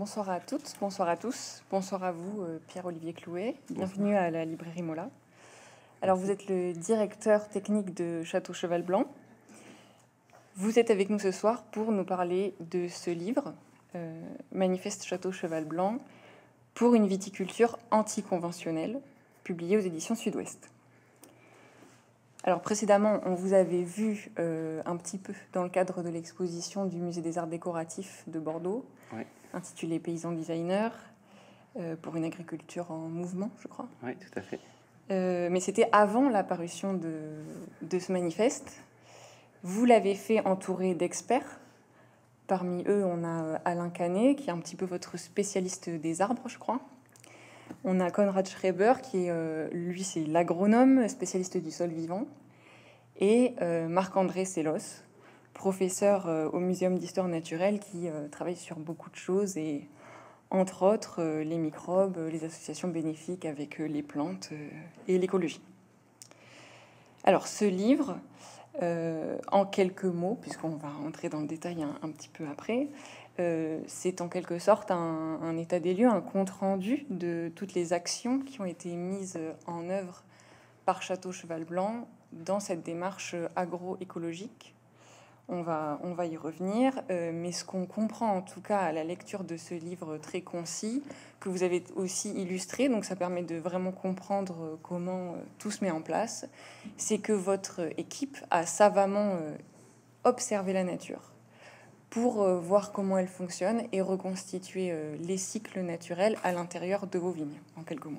Bonsoir à toutes, bonsoir à tous, bonsoir à vous, euh, Pierre-Olivier Clouet. Bienvenue à la librairie Mola. Alors, vous êtes le directeur technique de Château Cheval Blanc. Vous êtes avec nous ce soir pour nous parler de ce livre, euh, Manifeste Château Cheval Blanc pour une viticulture anticonventionnelle, publié aux éditions Sud-Ouest. Alors précédemment, on vous avait vu euh, un petit peu dans le cadre de l'exposition du Musée des Arts Décoratifs de Bordeaux intitulé Paysan Designer, euh, pour une agriculture en mouvement, je crois. Oui, tout à fait. Euh, mais c'était avant l'apparition de, ce manifeste. Vous l'avez fait entouré d'experts. Parmi eux, on a euh, Alain Canet, qui est un petit peu votre spécialiste des arbres, je crois. On a Konrad Schreber, qui est, lui, c'est l'agronome, spécialiste du sol vivant. Et Marc-André Sélos, professeur euh, au Muséum d'histoire naturelle qui euh, travaille sur beaucoup de choses et entre autres euh, les microbes, les associations bénéfiques avec les plantes et l'écologie. Alors ce livre, en quelques mots, puisqu'on va rentrer dans le détail un, petit peu après, c'est en quelque sorte un, un, état des lieux, un compte-rendu de toutes les actions qui ont été mises en œuvre par Château Cheval Blanc dans cette démarche agroécologique on va, on va y revenir. Euh, mais ce qu'on comprend en tout cas à la lecture de ce livre très concis, que vous avez aussi illustré, donc ça permet de vraiment comprendre euh, comment euh, tout se met en place, c'est que votre équipe a savamment observé la nature pour voir comment elle fonctionne et reconstituer les cycles naturels à l'intérieur de vos vignes, en quelques mots.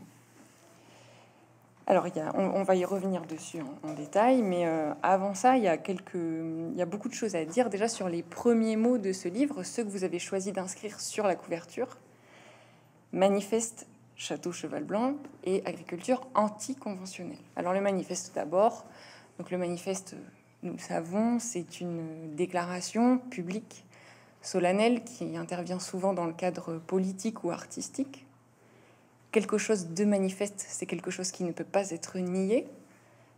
Alors, on, va y revenir dessus en, détail, mais euh, avant ça, il y, a y a beaucoup de choses à dire déjà sur les premiers mots de ce livre, ceux que vous avez choisi d'inscrire sur la couverture. Manifeste Château Cheval Blanc et agriculture anticonventionnelle. Alors le manifeste d'abord. Donc le manifeste, nous le savons, c'est une déclaration publique solennelle qui intervient souvent dans le cadre politique ou artistique quelque chose de manifeste, c'est quelque chose qui ne peut pas être nié.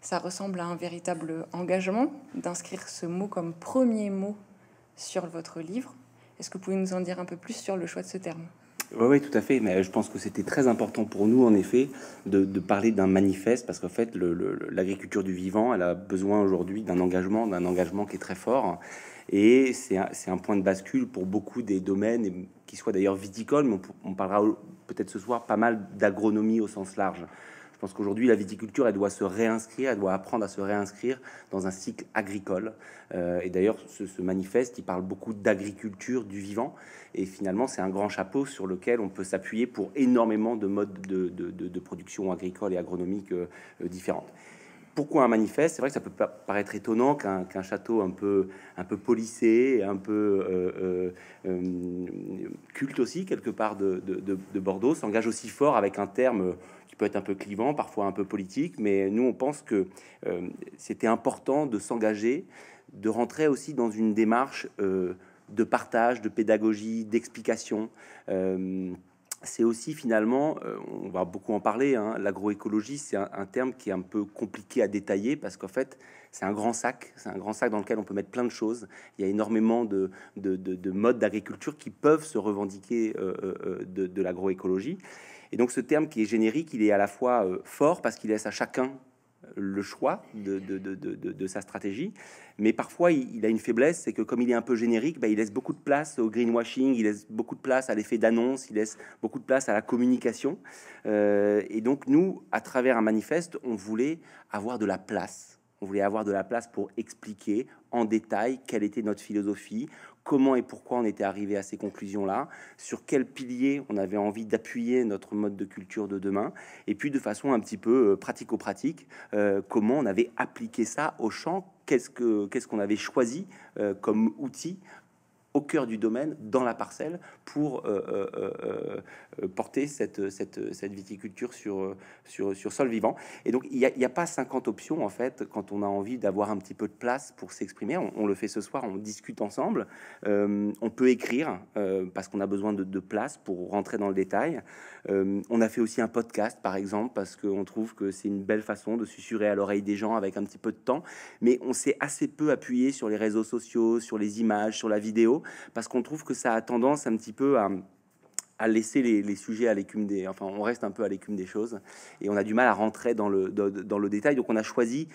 Ça ressemble à un véritable engagement d'inscrire ce mot comme premier mot sur votre livre. Est-ce que vous pouvez nous en dire un peu plus sur le choix de ce terme oui, tout à fait. Mais euh, je pense que c'était très important pour nous, en effet, de, parler d'un manifeste, parce qu'en fait, l'agriculture du vivant, elle a besoin aujourd'hui d'un engagement, d'un engagement qui est très fort. Et c'est un, point de bascule pour beaucoup des domaines, qui soient d'ailleurs viticoles, mais on parlera peut-être ce soir pas mal d'agronomie au sens large pense qu'aujourd'hui, la viticulture, elle doit se réinscrire, elle doit apprendre à se réinscrire dans un cycle agricole. Euh, et d'ailleurs, ce, manifeste, il parle beaucoup d'agriculture du vivant. Et finalement, c'est un grand chapeau sur lequel on peut s'appuyer pour énormément de modes de, production agricole et agronomique euh, euh, différentes pourquoi un manifeste C'est vrai que ça peut paraître étonnant qu'un château un peu, un peu policé, un peu culte aussi, quelque part de Bordeaux, s'engage aussi fort avec un terme peut être un peu clivant, parfois un peu politique, mais nous, on pense que euh, c'était important de s'engager, de rentrer aussi dans une démarche euh, de partage, de pédagogie, d'explication. Euh, c'est aussi finalement, on va beaucoup en parler, hein, l'agroécologie, c'est un, terme qui est un peu compliqué à détailler parce qu'en fait, c'est un grand sac, c'est un grand sac dans lequel on peut mettre plein de choses. Il y a énormément de, modes d'agriculture qui peuvent se revendiquer de, l'agroécologie. Et donc ce terme qui est générique, il est à la fois euh, fort parce qu'il laisse à chacun euh, le choix de, sa stratégie. Mais parfois, il, a une faiblesse, c'est que comme il est un peu générique, bah, il laisse beaucoup de place au greenwashing, il laisse beaucoup de place à l'effet d'annonce, il laisse beaucoup de place à la communication. Euh, et donc, nous, à travers un manifeste, on voulait avoir de la place. On voulait avoir de la place pour expliquer en détail quelle était notre philosophie, comment et pourquoi on était arrivé à ces conclusions-là, sur quels piliers on avait envie d'appuyer notre mode de culture de demain, et puis de façon un petit peu euh, pratico-pratique, euh, comment on avait appliqué ça au champ, qu'est-ce qu'on avait choisi euh, comme outil au cœur du domaine, dans la parcelle, pour euh, euh, euh, porter cette, cette, cette, viticulture sur, sur, sur sol vivant. Et donc, il n'y a, pas 50 options, en fait, quand on a envie d'avoir un petit peu de place pour s'exprimer. On, le fait ce soir, on discute ensemble. on peut écrire, parce qu'on a besoin de, de, place pour rentrer dans le détail. on a fait aussi un podcast, par exemple, parce qu'on trouve que c'est une belle façon de susurrer à l'oreille des gens avec un petit peu de temps. Mais on s'est assez peu appuyé sur les réseaux sociaux, sur les images, sur la vidéo parce qu'on trouve que ça a tendance un petit peu à, laisser les, sujets à l'écume des... Enfin, on reste un peu à l'écume des choses, et on a du mal à rentrer dans le, dans, le détail. Donc on a choisi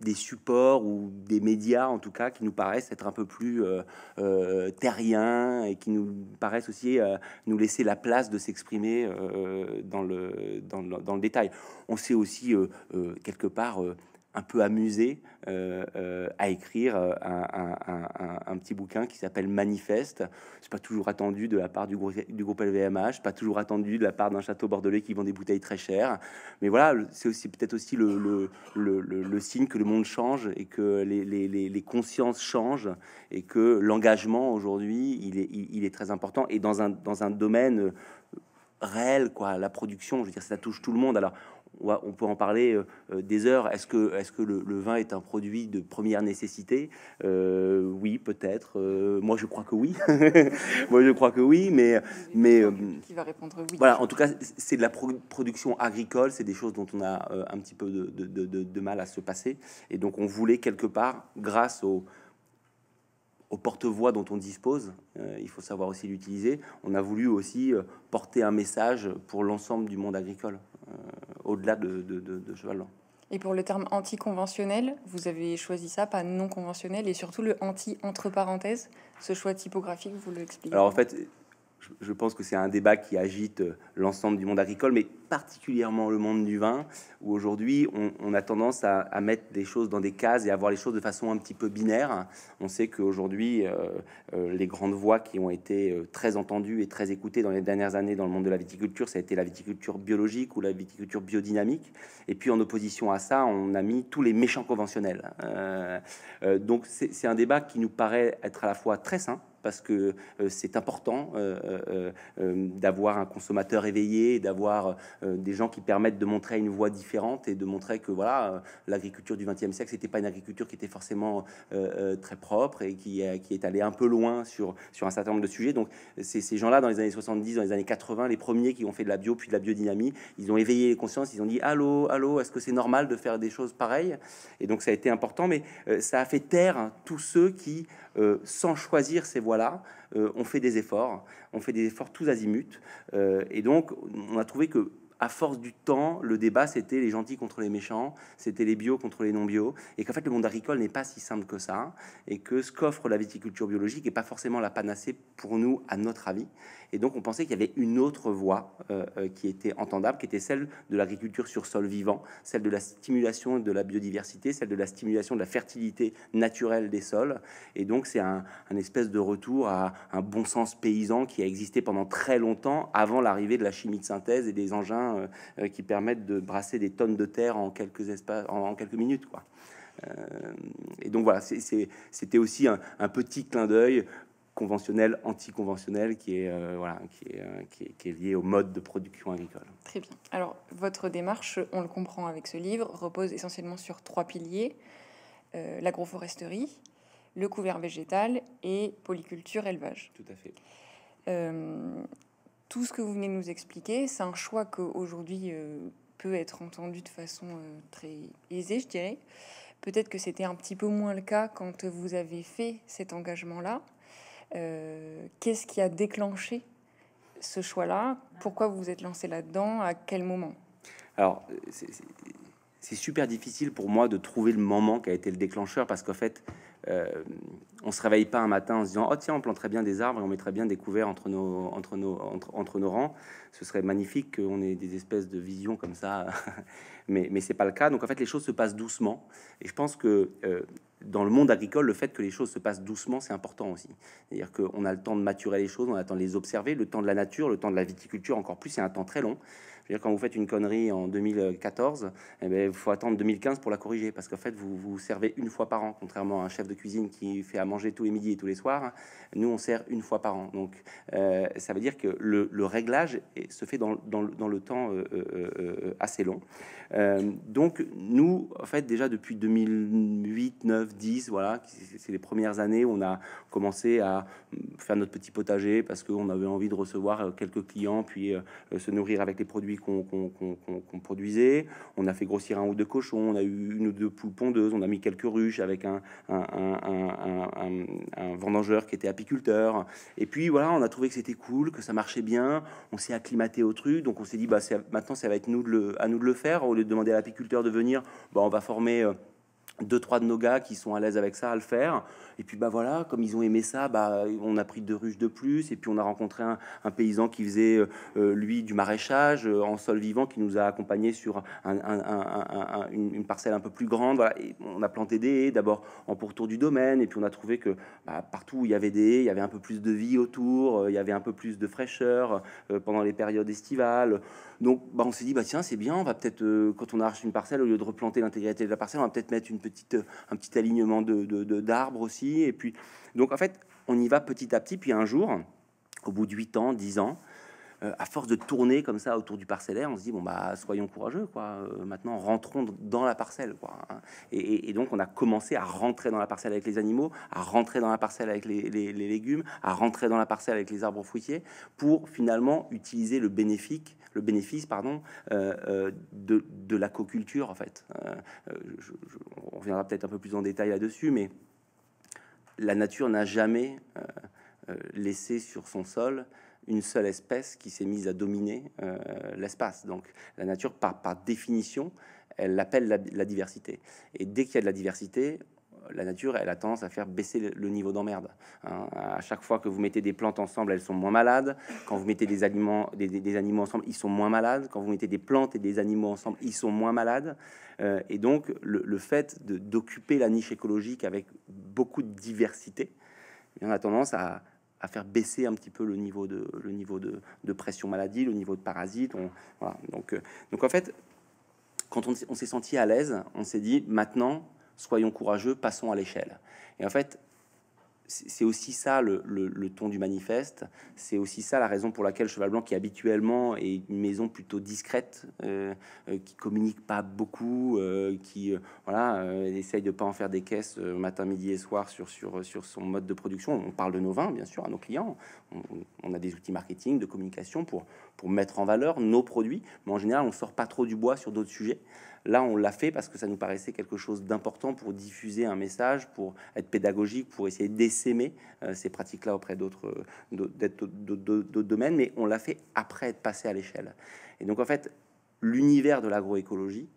des supports ou des médias en tout cas qui nous paraissent être un peu plus euh, euh, terriens et qui nous paraissent aussi euh, nous laisser la place de s'exprimer dans, dans, le, dans, le, détail. On sait aussi quelque part un peu amusé euh, euh, à écrire euh, un, petit bouquin qui s'appelle Manifeste. C'est pas toujours attendu de la part du, groupe, du groupe LVMH, pas toujours attendu de la part d'un château bordelais qui vend des bouteilles très chères. Mais voilà, c'est aussi peut-être aussi le, le, signe que le monde change et que les, consciences changent et que l'engagement aujourd'hui il est, il est, très important et dans un, dans un domaine réel, quoi, la production, je veux dire, ça touche tout le monde. Alors, on, peut en parler euh, euh, des heures. Est-ce que, le, vin est un produit de première nécessité euh, Oui, peut-être. moi, je crois que oui. moi, je crois que oui, mais... Qui va répondre Voilà, en tout cas, c'est de la production agricole, c'est des choses dont on a un petit peu de, mal à se passer. Et donc, on voulait quelque part, grâce au porte-voix dont on dispose, il faut savoir aussi l'utiliser. On a voulu aussi porter un message pour l'ensemble du monde agricole. Euh, au-delà de, de, Et pour le terme anti-conventionnel, vous avez choisi ça, pas non conventionnel, et surtout le anti entre parenthèses. Ce choix typographique, vous l'expliquez. Alors en fait, je pense que c'est un débat qui agite euh, l'ensemble du monde agricole, mais particulièrement le monde du vin, où aujourd'hui on, a tendance à, mettre des choses dans des cases et à voir les choses de façon un petit peu binaire. On sait qu'aujourd'hui, euh, euh, les grandes voix qui ont été très entendues et très écoutées dans les dernières années dans le monde de la viticulture, ça a été la viticulture biologique ou la viticulture biodynamique. Et puis en opposition à ça, on a mis tous les méchants conventionnels. donc c'est un débat qui nous paraît être à la fois très sain, parce que euh, c'est important euh, euh, d'avoir un consommateur éveillé, d'avoir des gens qui permettent de montrer une voie différente et de montrer que voilà, l'agriculture du XXe siècle, c'était pas une agriculture qui était forcément très propre et qui, qui est allée un peu loin sur, sur un certain nombre de sujets. Donc, c'est ces gens-là, dans les années 70, dans les années 80, les premiers qui ont fait de la bio puis de la biodynamie, ils ont éveillé les consciences, ils ont dit allô, allô, est-ce que c'est normal de faire des choses pareilles Et donc, ça a été important, mais ça a fait taire hein, tous ceux qui euh, sans choisir ces voies-là, euh, on fait des efforts, on fait des efforts tous azimuts. Euh, et donc, on a trouvé que à force du temps, le débat, c'était les gentils contre les méchants, c'était les bio contre les non-bio, et qu'en fait, le monde agricole n'est pas si simple que ça, et que ce qu'offre la viticulture biologique n'est pas forcément la panacée pour nous, à notre avis. Et donc, on pensait qu'il y avait une autre voie euh, euh, qui était entendable, qui était celle de l'agriculture sur sol vivant, celle de la stimulation de la biodiversité, celle de la stimulation de la fertilité naturelle des sols. Et donc, c'est un espèce de retour à un bon sens paysan qui a existé pendant très longtemps avant l'arrivée de la chimie de synthèse et des engins euh, euh, qui permettent de brasser des tonnes de terre en quelques espaces, en, quelques minutes, quoi. Euh, et donc voilà, c'était aussi un, petit clin d'œil conventionnel, anticonventionnel, qui est, qui est, qui, qui est lié au mode de production agricole. Très bien. Alors, votre démarche, on le comprend avec ce livre, repose essentiellement sur trois piliers. l'agroforesterie, le couvert végétal et polyculture élevage. Tout à fait tout ce que vous venez de nous expliquer, c'est un choix qu'aujourd'hui euh, peut être entendu de façon euh, très aisée, je dirais. Peut-être que c'était un petit peu moins le cas quand vous avez fait cet engagement-là. Euh, qu'est-ce qui a déclenché ce choix-là Pourquoi vous vous êtes lancé là-dedans À quel moment Alors, c'est super difficile pour moi de trouver le moment qui a été le déclencheur parce qu'en fait, euh, on se réveille pas un matin en se disant oh tiens on planterait bien des arbres et on mettrait bien des couverts entre nos rangs ce serait magnifique qu'on ait des espèces de visions comme ça mais mais c'est pas le cas donc en fait les choses se passent doucement et je pense que euh, dans le monde agricole, le fait que les choses se passent doucement, c'est important aussi. C'est-à-dire qu'on a le temps de maturer les choses, on a le temps de les observer, le temps de la nature, le temps de la viticulture, encore plus, c'est un temps très long quand vous faites une connerie en 2014, eh ben, il faut attendre 2015 pour la corriger parce qu'en fait, vous vous servez une fois par an, contrairement à un chef de cuisine qui fait à manger tous les midis et tous les soirs. Nous, on sert une fois par an. Donc, euh, ça veut dire que le, réglage se fait dans, le temps euh, euh, assez long. donc, nous, en fait, déjà depuis 2008, 9, 10, voilà, c'est les premières années où on a commencé à faire notre petit potager parce qu'on avait envie de recevoir quelques clients, puis se nourrir avec les produits qu'on produisait. On a fait grossir un ou deux cochons, on a eu une ou deux poules pondeuses, on a mis quelques ruches avec un, vendangeur qui était apiculteur. Et puis voilà, on a trouvé que c'était cool, que ça marchait bien. On s'est acclimaté au truc, donc on s'est dit bah maintenant ça va être nous à nous de le faire. Au lieu de demander à l'apiculteur de venir, bah, on va former euh, deux trois de nos gars qui sont à l'aise avec ça à le faire et puis bah voilà, comme ils ont aimé ça, bah on a pris deux ruches de plus. Et puis on a rencontré un, paysan qui faisait euh, euh, lui du maraîchage euh, en sol vivant, qui nous a accompagnés sur une, parcelle un peu plus grande. Voilà, et on a planté des haies d'abord en pourtour du domaine. Et puis on a trouvé que bah, partout où il y avait des haies, il y avait un peu plus de vie autour, il y avait un peu plus de fraîcheur pendant les périodes estivales. Donc bah, on s'est dit bah tiens c'est bien, on va peut-être quand on arrache une parcelle au lieu de replanter l'intégralité de la parcelle, on va peut-être mettre une petite un petit alignement de d'arbres aussi et puis, donc en fait, on y va petit à petit. Puis un jour, au bout de 8 ans, 10 ans, euh, à force de tourner comme ça autour du parcellaire, on se dit bon bah soyons courageux quoi. Euh, maintenant rentrons dans la parcelle quoi. Hein. Et, donc on a commencé à rentrer dans la parcelle avec les animaux, à rentrer dans la parcelle avec les, légumes, à rentrer dans la parcelle avec les arbres fruitiers pour finalement utiliser le bénéfique, le bénéfice pardon euh, de, de coculture en fait. on reviendra peut-être un peu plus en détail là-dessus, mais la nature n'a jamais euh, euh, laissé sur son sol une seule espèce qui s'est mise à dominer euh, l'espace. Donc la nature, par, par définition, elle appelle la, la, diversité. Et dès qu'il y a de la diversité, la nature, elle a tendance à faire baisser le niveau d'emmerde. Hein. À chaque fois que vous mettez des plantes ensemble, elles sont moins malades. Quand vous mettez des, aliments, des, animaux ensemble, ils sont moins malades. Quand vous mettez des plantes et des animaux ensemble, ils sont moins malades. Euh, et donc, le, fait d'occuper la niche écologique avec beaucoup de diversité, eh on a tendance à, faire baisser un petit peu le niveau de, pression maladie, le niveau de parasites. donc, euh, donc, en fait, quand on s'est senti à l'aise, on s'est dit maintenant, soyons courageux, passons à l'échelle. Et en fait, c'est aussi ça le, ton du manifeste. C'est aussi ça la raison pour laquelle Cheval Blanc, qui habituellement est une maison plutôt discrète, euh, euh, qui communique pas beaucoup, euh, qui voilà, essaye de pas en faire des caisses matin, midi et soir sur, sur, sur son mode de production. On parle de nos vins, bien sûr, à nos clients. on a des outils marketing, de communication pour, pour mettre en valeur nos produits. Mais en général, on sort pas trop du bois sur d'autres sujets. Là, on l'a fait parce que ça nous paraissait quelque chose d'important pour diffuser un message, pour être pédagogique, pour essayer d'essaimer euh, ces pratiques-là auprès euh, d'autres domaines. Mais on l'a fait après être passé à l'échelle. Et donc, en fait, l'univers de l'agroécologie,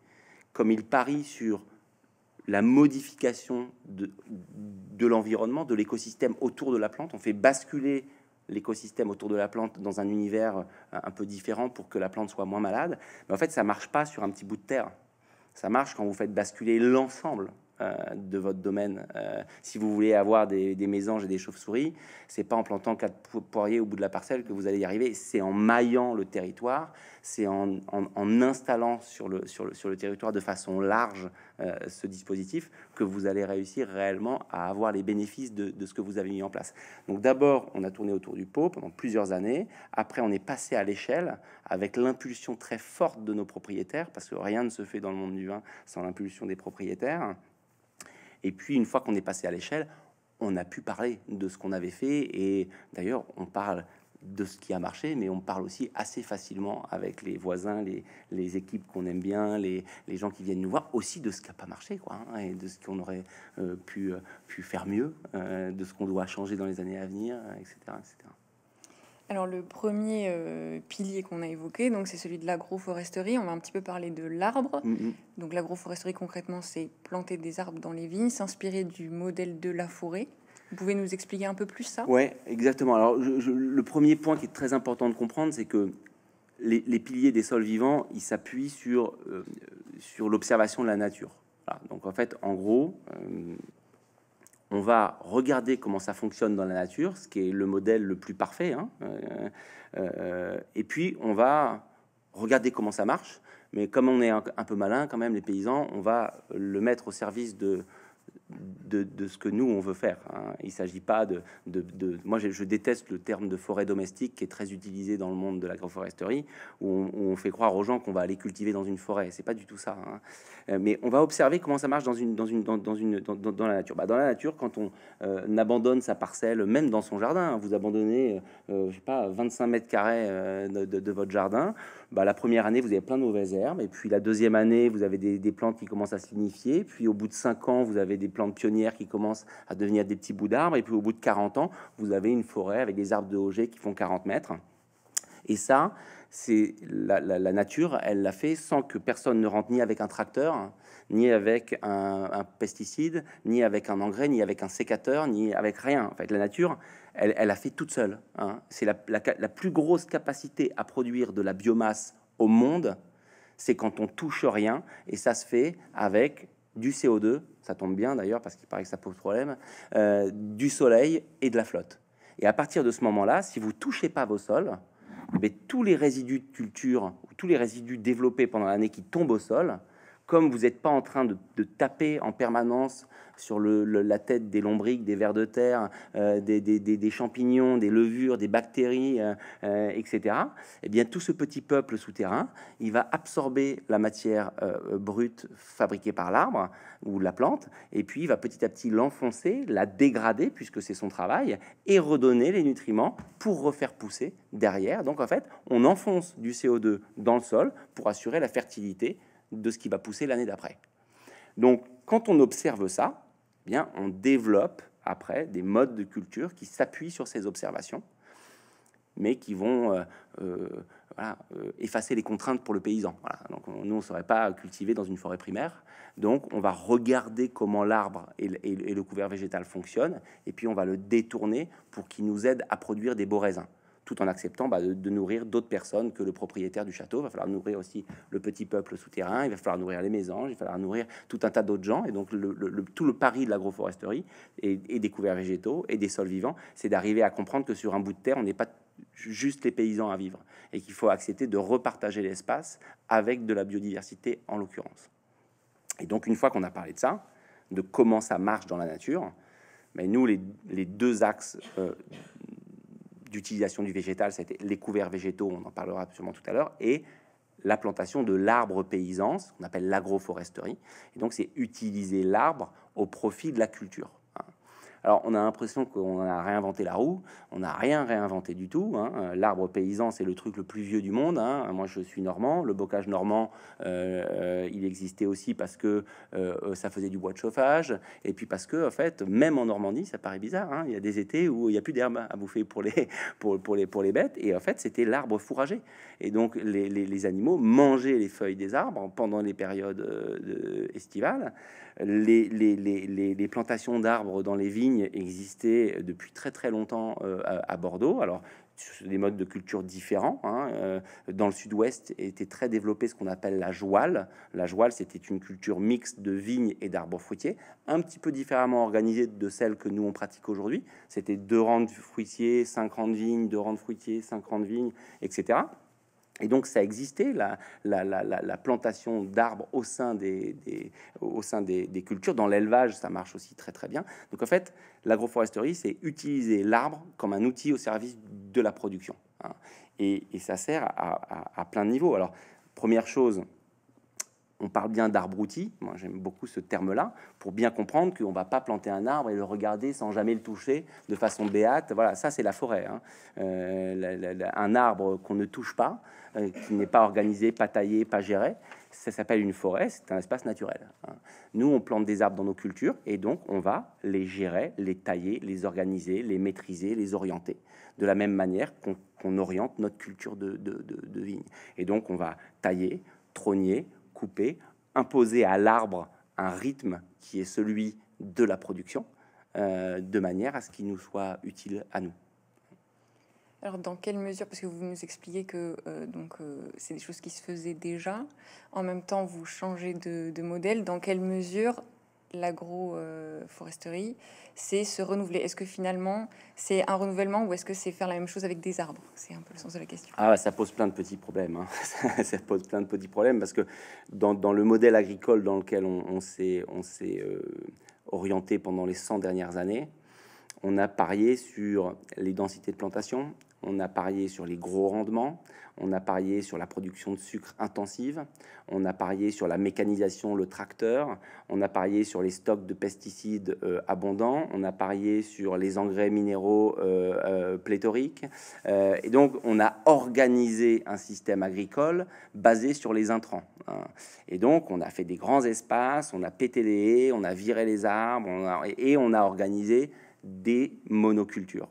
comme il parie sur la modification de l'environnement, de l'écosystème autour de la plante. On fait basculer l'écosystème autour de la plante dans un univers euh, un peu différent pour que la plante soit moins malade. Mais en fait, ça marche pas sur un petit bout de terre. Ça marche quand vous faites basculer l'ensemble euh, de votre domaine. Euh, si vous voulez avoir des, mésanges et des chauves-souris, c'est pas en plantant quatre poiriers au bout de la parcelle que vous allez y arriver. C'est en maillant le territoire, c'est en, installant sur le, territoire de façon large euh, ce dispositif que vous allez réussir réellement à avoir les bénéfices de ce que vous avez mis en place. Donc d'abord, on a tourné autour du pot pendant plusieurs années. Après, on est passé à l'échelle avec l'impulsion très forte de nos propriétaires, parce que rien ne se fait dans le monde du vin sans l'impulsion des propriétaires et puis, une fois qu'on est passé à l'échelle, on a pu parler de ce qu'on avait fait. Et d'ailleurs, on parle de ce qui a marché, mais on parle aussi assez facilement avec les voisins, les, les équipes qu'on aime bien, les, les, gens qui viennent nous voir, aussi de ce qui n'a pas marché, quoi, hein, et de ce qu'on aurait euh, pu, euh, pu faire mieux, euh, de ce qu'on doit changer dans les années à venir, etc. Alors le premier euh, pilier qu'on a évoqué, donc c'est celui de l'agroforesterie. On va un petit peu parler de l'arbre. Mm-hmm. Donc l'agroforesterie concrètement, c'est planter des arbres dans les vignes, s'inspirer du modèle de la forêt. Vous pouvez nous expliquer un peu plus ça Ouais, exactement. Alors le premier point qui est très important de comprendre, c'est que les, piliers des sols vivants, ils s'appuient sur, euh, sur l'observation de la nature. Donc en fait, en gros, euh, on va regarder comment ça fonctionne dans la nature, ce qui est le modèle le plus parfait, hein, euh, euh, et puis on va regarder comment ça marche. Mais comme on est un, peu malin, quand même, les paysans, on va le mettre au service de de, ce que nous on veut faire. Hein. Il s'agit pas de, de, de... moi je, déteste le terme de forêt domestique qui est très utilisé dans le monde de l'agroforesterie où on, on fait croire aux gens qu'on va aller cultiver dans une forêt. C'est pas du tout ça. Hein. Euh, mais on va observer comment ça marche dans une dans une dans, dans une dans, dans, la nature. Bah, dans la nature, quand on euh, abandonne sa parcelle, même dans son jardin, hein, vous abandonnez euh, je sais pas 25 mètres carrés de, votre jardin. Bah, la première année vous avez plein de mauvaises herbes et puis la deuxième année vous avez des, plantes qui commencent à signifier. Puis au bout de cinq ans vous avez des plantes pionnières qui commencent à devenir des petits bouts d'arbres. Et puis au bout de 40 ans, vous avez une forêt avec des arbres de Auger qui font 40 mètres. Et ça, c'est la, nature, elle l'a fait sans que personne ne rentre ni avec un tracteur, ni avec un, pesticide, ni avec un engrais, ni avec un sécateur, ni avec rien. En fait, la nature, elle, elle a fait toute seule. Hein. C'est la, la, plus grosse capacité à produire de la biomasse au monde, c'est quand on touche rien, et ça se fait avec du CO2, ça tombe bien d'ailleurs parce qu'il paraît que ça pose problème, euh, du soleil et de la flotte. Et à partir de ce moment-là, si vous touchez pas vos sols, eh ben, tous les résidus de culture ou tous les résidus développés pendant l'année qui tombent au sol, comme vous n'êtes pas en train de, taper en permanence sur la tête des lombriques, des vers de terre, euh, des, champignons, des levures, des bactéries, euh, euh, etc., eh bien, tout ce petit peuple souterrain, il va absorber la matière brute fabriquée par l'arbre ou la plante, et puis il va petit à petit l'enfoncer, la dégrader, puisque c'est son travail, et redonner les nutriments pour refaire pousser derrière. Donc, en fait, on enfonce du CO2 dans le sol pour assurer la fertilité de ce qui va pousser l'année d'après. Donc, quand on observe ça, eh bien, on développe après des modes de culture qui s'appuient sur ces observations, mais qui vont euh, euh, euh, effacer les contraintes pour le paysan. Donc, nous, on ne saurait pas cultiver dans une forêt primaire. Donc, on va regarder comment l'arbre et le couvert végétal fonctionnent, et puis on va le détourner pour qu'il nous aide à produire des beaux raisins tout en acceptant bah, de, nourrir d'autres personnes que le propriétaire du château. Il va falloir nourrir aussi le petit peuple souterrain, il va falloir nourrir les maisons, il va falloir nourrir tout un tas d'autres gens. Et donc le, tout le pari de l'agroforesterie et, des couverts végétaux et des sols vivants, c'est d'arriver à comprendre que sur un bout de terre, on n'est pas juste les paysans à vivre et qu'il faut accepter de repartager l'espace avec de la biodiversité en l'occurrence. Et donc une fois qu'on a parlé de ça, de comment ça marche dans la nature, mais ben, nous, les, deux axes euh, utilisation du végétal, c'était les couverts végétaux, on en parlera sûrement tout à l'heure, et la plantation de l'arbre paysan, ce qu'on appelle l'agroforesterie. Et donc, c'est utiliser l'arbre au profit de la culture. Alors, on a l'impression qu'on a réinventé la roue. On n'a rien réinventé du tout. Hein. L'arbre paysan, c'est le truc le plus vieux du monde. Hein. Moi, je suis normand. Le bocage normand, euh, euh, il existait aussi parce que euh, ça faisait du bois de chauffage. Et puis parce que, en fait, même en Normandie, ça paraît bizarre. Hein, il y a des étés où il n'y a plus d'herbe à bouffer pour les, les, pour les bêtes. Et en fait, c'était l'arbre fourragé. Et donc, les, animaux mangeaient les feuilles des arbres pendant les périodes estivales les, les, plantations d'arbres dans les vignes existaient depuis très très longtemps euh, à, Bordeaux. Alors, des modes de culture différents. Hein, euh, dans le sud-ouest était très développé ce qu'on appelle la joale. La joale, c'était une culture mixte de vignes et d'arbres fruitiers, un petit peu différemment organisée de celle que nous on pratique aujourd'hui. C'était deux rangs de fruitiers, cinq rangs de vignes, deux rangs de fruitiers, cinq rangs de vignes, etc. Et donc ça existait, la, la, plantation d'arbres au sein, des, au sein des, cultures. Dans l'élevage, ça marche aussi très très bien. Donc en fait, l'agroforesterie, c'est utiliser l'arbre comme un outil au service de la production. Hein. Et, ça sert à, à, plein de niveaux. Alors, première chose, on parle bien d'arbre outil, moi j'aime beaucoup ce terme-là, pour bien comprendre qu'on ne va pas planter un arbre et le regarder sans jamais le toucher de façon béate. Voilà, ça c'est la forêt. Hein. Euh, un arbre qu'on ne touche pas, euh, qui n'est pas organisé, pas taillé, pas géré, ça s'appelle une forêt, c'est un espace naturel. Hein. Nous on plante des arbres dans nos cultures et donc on va les gérer, les tailler, les organiser, les maîtriser, les orienter. De la même manière qu'on oriente notre culture de, vigne. Et donc on va tailler, trogner, couper, imposer à l'arbre un rythme qui est celui de la production, euh, de manière à ce qu'il nous soit utile à nous. Alors, dans quelle mesure, parce que vous nous expliquez que euh, donc euh, c'est des choses qui se faisaient déjà, en même temps vous changez de, de modèle, dans quelle mesure l'agroforesterie, c'est se renouveler. Est-ce que finalement c'est un renouvellement ou est-ce que c'est faire la même chose avec des arbres C'est un peu le sens de la question. Ah, ça pose plein de petits problèmes. Hein. Ça, pose plein de petits problèmes parce que dans, le modèle agricole dans lequel on, on s'est euh, orienté pendant les 100 dernières années, on a parié sur les densités de plantation, on a parié sur les gros rendements, on a parié sur la production de sucre intensive, on a parié sur la mécanisation, le tracteur, on a parié sur les stocks de pesticides euh, abondants, on a parié sur les engrais minéraux euh, euh, pléthoriques. et donc, on a organisé un système agricole basé sur les intrants. Hein. Et donc, on a fait des grands espaces, on a pété les haies, on a viré les arbres, et on a organisé des monocultures.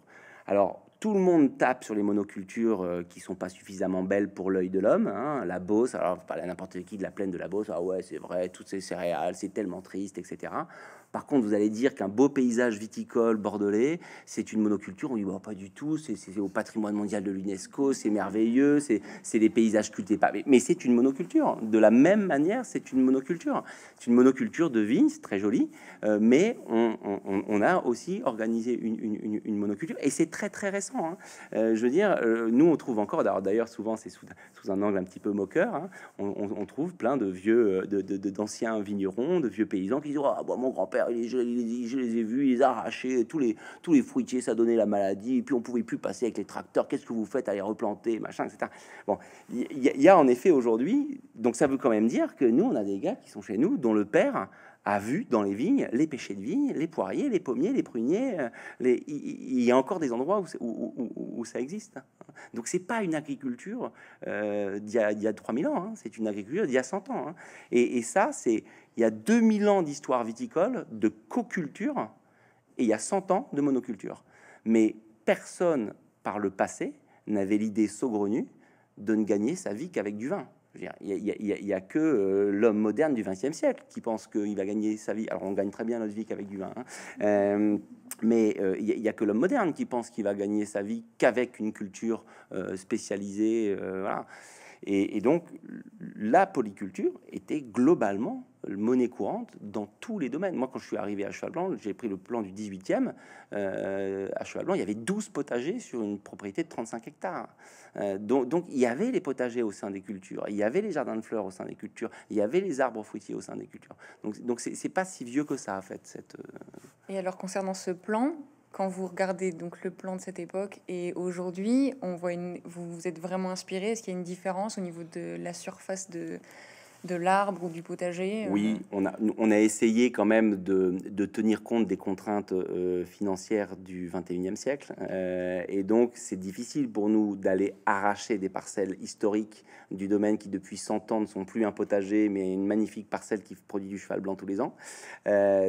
Alors, tout le monde tape sur les monocultures euh, qui sont pas suffisamment belles pour l'œil de l'homme. Hein. La bosse, alors parler à n'importe qui de la plaine de la bosse, « ah ouais, c'est vrai, toutes ces céréales, c'est tellement triste, etc. Par contre, vous allez dire qu'un beau paysage viticole bordelais, c'est une monoculture. On dit voit bah, pas du tout, c'est au patrimoine mondial de l'UNESCO, c'est merveilleux, c'est des paysages cultés. Mais, mais c'est une monoculture. De la même manière, c'est une monoculture. C'est une monoculture de vignes, c'est très joli, euh, mais on, a aussi organisé une, monoculture. Et c'est très très récent. Hein. Euh, je veux dire, euh, nous on trouve encore, d'ailleurs souvent c'est sous, un angle un petit peu moqueur, hein, on, trouve plein de vieux, d'anciens de, de, vignerons, de vieux paysans qui disent, ah bah, mon grand-père je, les ai vus, ils arrachaient tous les, tous les fruitiers, ça donnait la maladie, et puis on pouvait plus passer avec les tracteurs, qu'est-ce que vous faites à les replanter, machin, etc. Bon, il y, a en effet aujourd'hui, donc ça veut quand même dire que nous, on a des gars qui sont chez nous, dont le père a vu dans les vignes les pêchers de vignes, les poiriers, les pommiers, les pruniers. Euh, les... Il y a encore des endroits où, où, ça existe. Hein. Donc c'est pas une agriculture euh, d'il y, a 3000 ans, hein, c'est une agriculture d'il y a 100 ans. Hein. et, ça, c'est il y a 2000 ans d'histoire viticole, de co-culture, et il y a 100 ans de monoculture. Mais personne, par le passé, n'avait l'idée saugrenue de ne gagner sa vie qu'avec du vin. Il n'y a, que euh, l'homme moderne du XXe siècle qui pense qu'il va gagner sa vie. Alors on gagne très bien notre vie qu'avec du vin, hein. euh, mais euh, il n'y a, que l'homme moderne qui pense qu'il va gagner sa vie qu'avec une culture spécialisée. Et, donc, la polyculture était globalement monnaie courante dans tous les domaines. Moi, quand je suis arrivé à Cheval Blanc, j'ai pris le plan du 18e. Euh, à Cheval Blanc, il y avait 12 potagers sur une propriété de 35 hectares. Euh, donc, il y avait les potagers au sein des cultures, il y avait les jardins de fleurs au sein des cultures, il y avait les arbres fruitiers au sein des cultures. Donc, donc c'est pas si vieux que ça, en fait. Cette, euh, Et alors, concernant ce plan, quand vous regardez donc le plan de cette époque et aujourd'hui, on voit une, vous, vous êtes vraiment inspiré. Est-ce qu'il y a une différence au niveau de la surface de, de l'arbre ou du potager euh? Oui, on a, on a essayé quand même de, de tenir compte des contraintes euh, financières du 21e siècle. Euh, et donc, c'est difficile pour nous d'aller arracher des parcelles historiques du domaine qui, depuis 100 ans, ne sont plus un potager, mais une magnifique parcelle qui produit du cheval blanc tous les ans.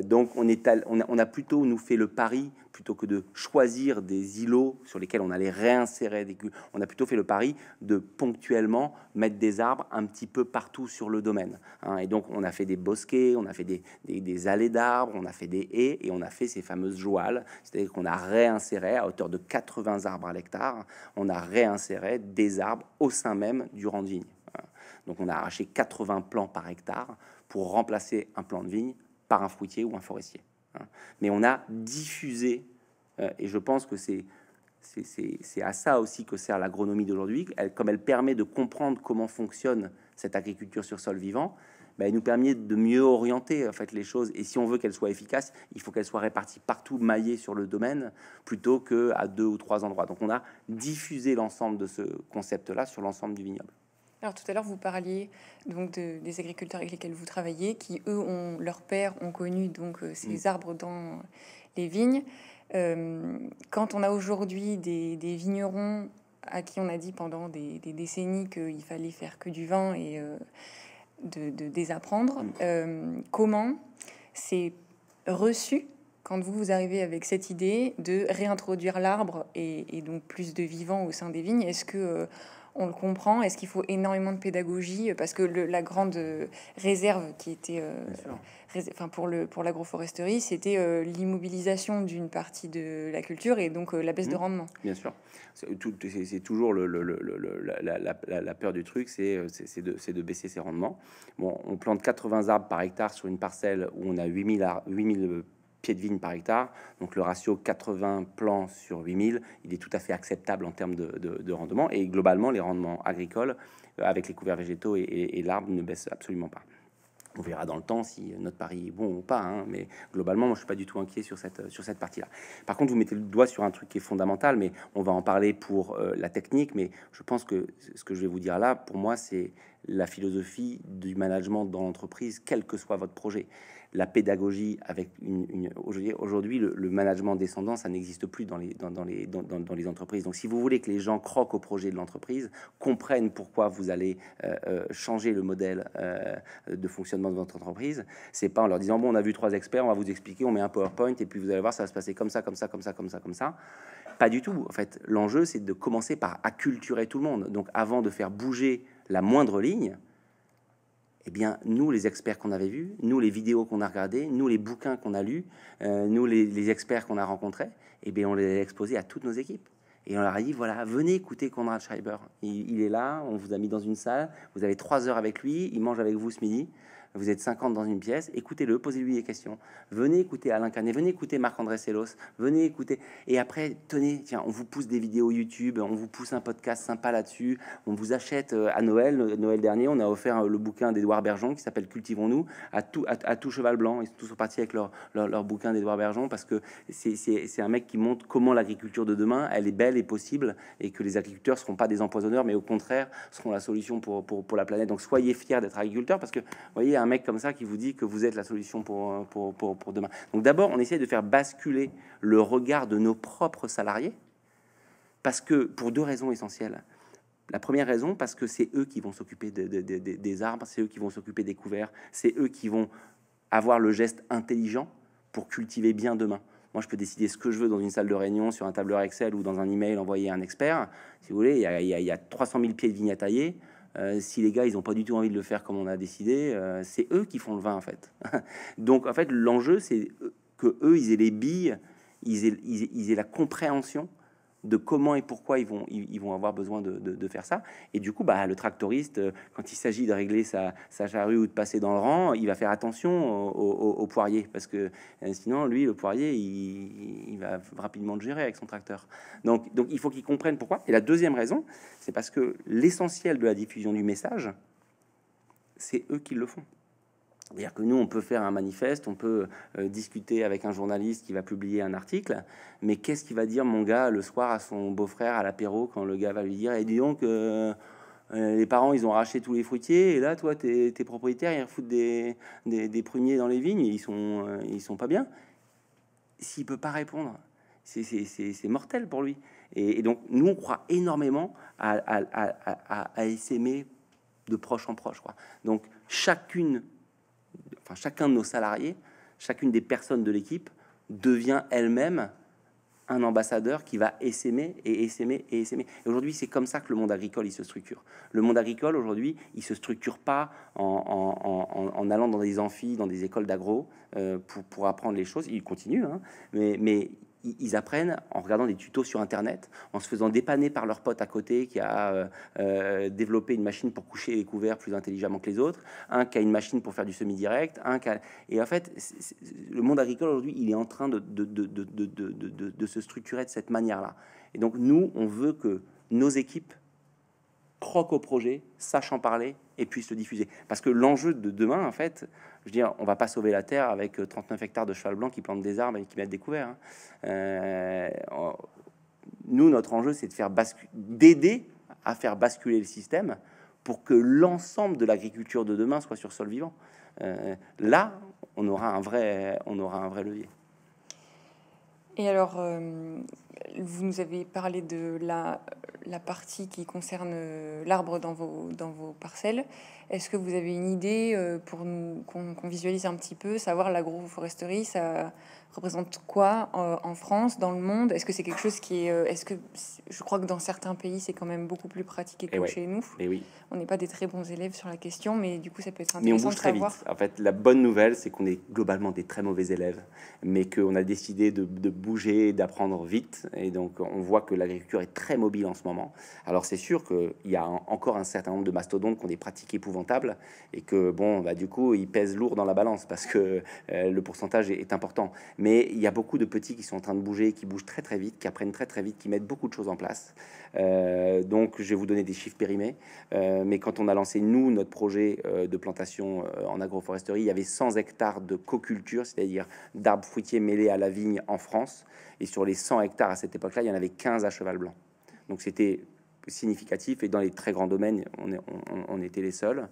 donc, on, est, on a plutôt, nous, fait le pari plutôt que de choisir des îlots sur lesquels on allait réinsérer des on a plutôt fait le pari de ponctuellement mettre des arbres un petit peu partout sur le domaine. Hein. Et donc, on a fait des bosquets, on a fait des, allées d'arbres, on a fait des haies et on a fait ces fameuses jouales, c'est-à-dire qu'on a réinséré à hauteur de 80 arbres à l'hectare, on a réinséré des arbres au sein même du rang de vigne. Hein. Donc, on a arraché 80 plants par hectare pour remplacer un plan de vigne par un fruitier ou un forestier. Hein. Mais on a diffusé, euh, et je pense que c'est à ça aussi que sert l'agronomie d'aujourd'hui. Comme elle permet de comprendre comment fonctionne cette agriculture sur sol vivant, ben, elle nous permet de mieux orienter en fait les choses. Et si on veut qu'elle soit efficace, il faut qu'elle soit répartie partout, maillée sur le domaine, plutôt que à deux ou trois endroits. Donc on a diffusé l'ensemble de ce concept-là sur l'ensemble du vignoble. Alors tout à l'heure, vous parliez donc des agriculteurs avec lesquels vous travaillez, qui eux ont leurs pères ont connu donc euh, ces mm. arbres dans les vignes. Euh, quand on a aujourd'hui des, vignerons à qui on a dit pendant des, décennies qu'il fallait faire que du vin et euh, de, désapprendre, mm. comment c'est reçu quand vous, vous arrivez avec cette idée de réintroduire l'arbre et, et, donc plus de vivants au sein des vignes, est-ce que on le comprend. Est-ce qu'il faut énormément de pédagogie euh, Parce que la grande euh, réserve qui était euh, enfin, pour, le, pour l'agroforesterie, c'était l'immobilisation d'une partie de la culture et donc la baisse de mmh. rendement. Bien sûr. C'est, toujours le, la, peur du truc, c'est, de, baisser ses rendements. Bon, on plante 80 arbres par hectare sur une parcelle où on a 8000, 8000 pieds de vigne par hectare. Donc le ratio 80 plants sur 8000, il est tout à fait acceptable en termes de, rendement. Et globalement, les rendements agricoles euh, avec les couverts végétaux et, l'arbre ne baissent absolument pas. On verra dans le temps si notre pari est bon ou pas, hein, mais globalement, moi, je suis pas du tout inquiet sur cette, sur cette partie-là. Par contre, vous mettez le doigt sur un truc qui est fondamental, mais on va en parler pour euh, la technique, mais je pense que ce que je vais vous dire là, pour moi, c'est la philosophie du management dans l'entreprise, quel que soit votre projet la pédagogie avec une, aujourd'hui, le, management descendant, ça n'existe plus dans les, dans les, dans, les entreprises. Donc, si vous voulez que les gens croquent au projet de l'entreprise, comprennent pourquoi vous allez euh, euh, changer le modèle euh, de fonctionnement de votre entreprise, c'est pas en leur disant bon, on a vu trois experts, on va vous expliquer, on met un PowerPoint et puis vous allez voir, ça va se passer comme ça, comme ça, comme ça, comme ça, comme ça. Pas du tout. En fait, l'enjeu, c'est de commencer par acculturer tout le monde. Donc, avant de faire bouger la moindre ligne, eh bien, nous, les experts qu'on avait vus, nous, les vidéos qu'on a regardées, nous, les bouquins qu'on a lus, euh, nous, les, experts qu'on a rencontrés, eh bien, on les a exposés à toutes nos équipes. Et on leur a dit, voilà, venez écouter Conrad Schreiber. Il, il est là, on vous a mis dans une salle, vous avez trois heures avec lui, il mange avec vous ce midi. Vous êtes 50 dans une pièce, écoutez-le, posez-lui des questions. Venez écouter Alain Carnet, venez écouter Marc-André Sellos, venez écouter. Et après, tenez, tiens, on vous pousse des vidéos YouTube, on vous pousse un podcast sympa là-dessus, on vous achète euh, à Noël, euh, Noël dernier, on a offert euh, le bouquin d'Edouard Bergeon qui s'appelle Cultivons-nous à tout, cheval blanc. Ils sont tous partis avec leur, bouquin d'Edouard Bergeon parce que c'est un mec qui montre comment l'agriculture de demain, elle est belle et possible et que les agriculteurs seront pas des empoisonneurs, mais au contraire seront la solution pour, pour la planète. Donc soyez fiers d'être agriculteurs parce que, vous voyez, un mec comme ça qui vous dit que vous êtes la solution euh, pour, pour, pour, demain. Donc d'abord, on essaie de faire basculer le regard de nos propres salariés, parce que pour deux raisons essentielles. La première raison, parce que c'est eux qui vont s'occuper des arbres, c'est eux qui vont s'occuper des couverts, c'est eux qui vont avoir le geste intelligent pour cultiver bien demain. Moi, je peux décider ce que je veux dans une salle de réunion, sur un tableur Excel ou dans un email envoyé à un expert. Si vous voulez, il y a, il y a 300 000 pieds de vignes à tailler. Euh, si les gars, ils n'ont pas du tout envie de le faire comme on a décidé, euh, c'est eux qui font le vin en fait. Donc en fait, l'enjeu, c'est que eux, ils aient les billes, ils aient la compréhension de comment et pourquoi ils vont, ils, vont avoir besoin de, faire ça. Et du coup, bah, le tractoriste, euh, quand il s'agit de régler sa, charrue ou de passer dans le rang, il va faire attention au, poirier parce que euh, sinon, lui, le poirier, il, va rapidement gérer avec son tracteur. Donc, donc il faut qu'il comprennent pourquoi. Et la deuxième raison, c'est parce que l'essentiel de la diffusion du message, c'est eux qui le font. C'est-à-dire que nous, on peut faire un manifeste, on peut euh, discuter avec un journaliste qui va publier un article, mais qu'est-ce qu'il va dire mon gars le soir à son beau-frère à l'apéro quand le gars va lui dire Et eh, dis donc, euh, euh, les parents ils ont racheté tous les fruitiers, et là, toi, tes, propriétaire propriétaires ils refoutent des, des, pruniers dans les vignes, ils sont, ils sont pas bien. S'il peut pas répondre, c'est mortel pour lui. Et, donc, nous, on croit énormément à, à, à, à, à s'aimer de proche en proche. Quoi. Donc, chacune chacun de nos salariés, chacune des personnes de l'équipe devient elle-même un ambassadeur qui va essaimer et essaimer et essaimer. Et aujourd'hui, c'est comme ça que le monde agricole, il se structure. Le monde agricole, aujourd'hui, il se structure pas en, allant dans des amphis, dans des écoles d'agro euh, pour, apprendre les choses. Il continue, hein. mais, mais ils apprennent en regardant des tutos sur Internet, en se faisant dépanner par leur pote à côté qui a euh, euh, développé une machine pour coucher les couverts plus intelligemment que les autres, un qui a une machine pour faire du semi-direct, un qui Et en fait, le monde agricole aujourd'hui, il est en train de, de, de se structurer de cette manière-là. Et donc nous, on veut que nos équipes croque au projet, sache en parler et puisse le diffuser. Parce que l'enjeu de demain, en fait, je veux dire, on va pas sauver la terre avec 39 euh, hectares de cheval blanc qui plantent des arbres et qui mettent des couverts. Hein. Euh, nous, notre enjeu, c'est de faire d'aider à faire basculer le système pour que l'ensemble de l'agriculture de demain soit sur sol vivant. Euh, là, on aura un vrai, on aura un vrai levier. Et alors, vous nous avez parlé de la, la partie qui concerne euh, l'arbre dans vos, dans vos parcelles. Est-ce que vous avez une idée euh, pour qu'on visualise un petit peu, savoir l'agroforesterie, ça, représente quoi euh, en France, dans le monde Est-ce que c'est quelque chose qui est. Euh, est-ce que je crois que dans certains pays, c'est quand même beaucoup plus pratiqué que eh chez nous eh oui. On n'est pas des très bons élèves sur la question, mais du coup, ça peut être intéressant. Mais on bouge très vite. En fait, la bonne nouvelle, c'est qu'on est globalement des très mauvais élèves, mais qu'on a décidé de, bouger, d'apprendre vite. Et donc, on voit que l'agriculture est très mobile en ce moment. Alors, c'est sûr qu'il y a encore un certain nombre de mastodontes qui ont des pratiques épouvantables et que, bon, bah, du coup, ils pèsent lourd dans la balance parce que euh, le pourcentage est, est important. Mais mais il y a beaucoup de petits qui sont en train de bouger, qui bougent très très vite, qui apprennent très très vite, qui mettent beaucoup de choses en place. Euh, donc je vais vous donner des chiffres périmés. Euh, mais quand on a lancé, nous, notre projet euh, de plantation en agroforesterie, il y avait 100 hectares de coculture, c'est-à-dire d'arbres fruitiers mêlés à la vigne en France. Et sur les 100 hectares à cette époque-là, il y en avait 15 à cheval blanc. Donc c'était significatif et dans les très grands domaines, on, on, était les seuls.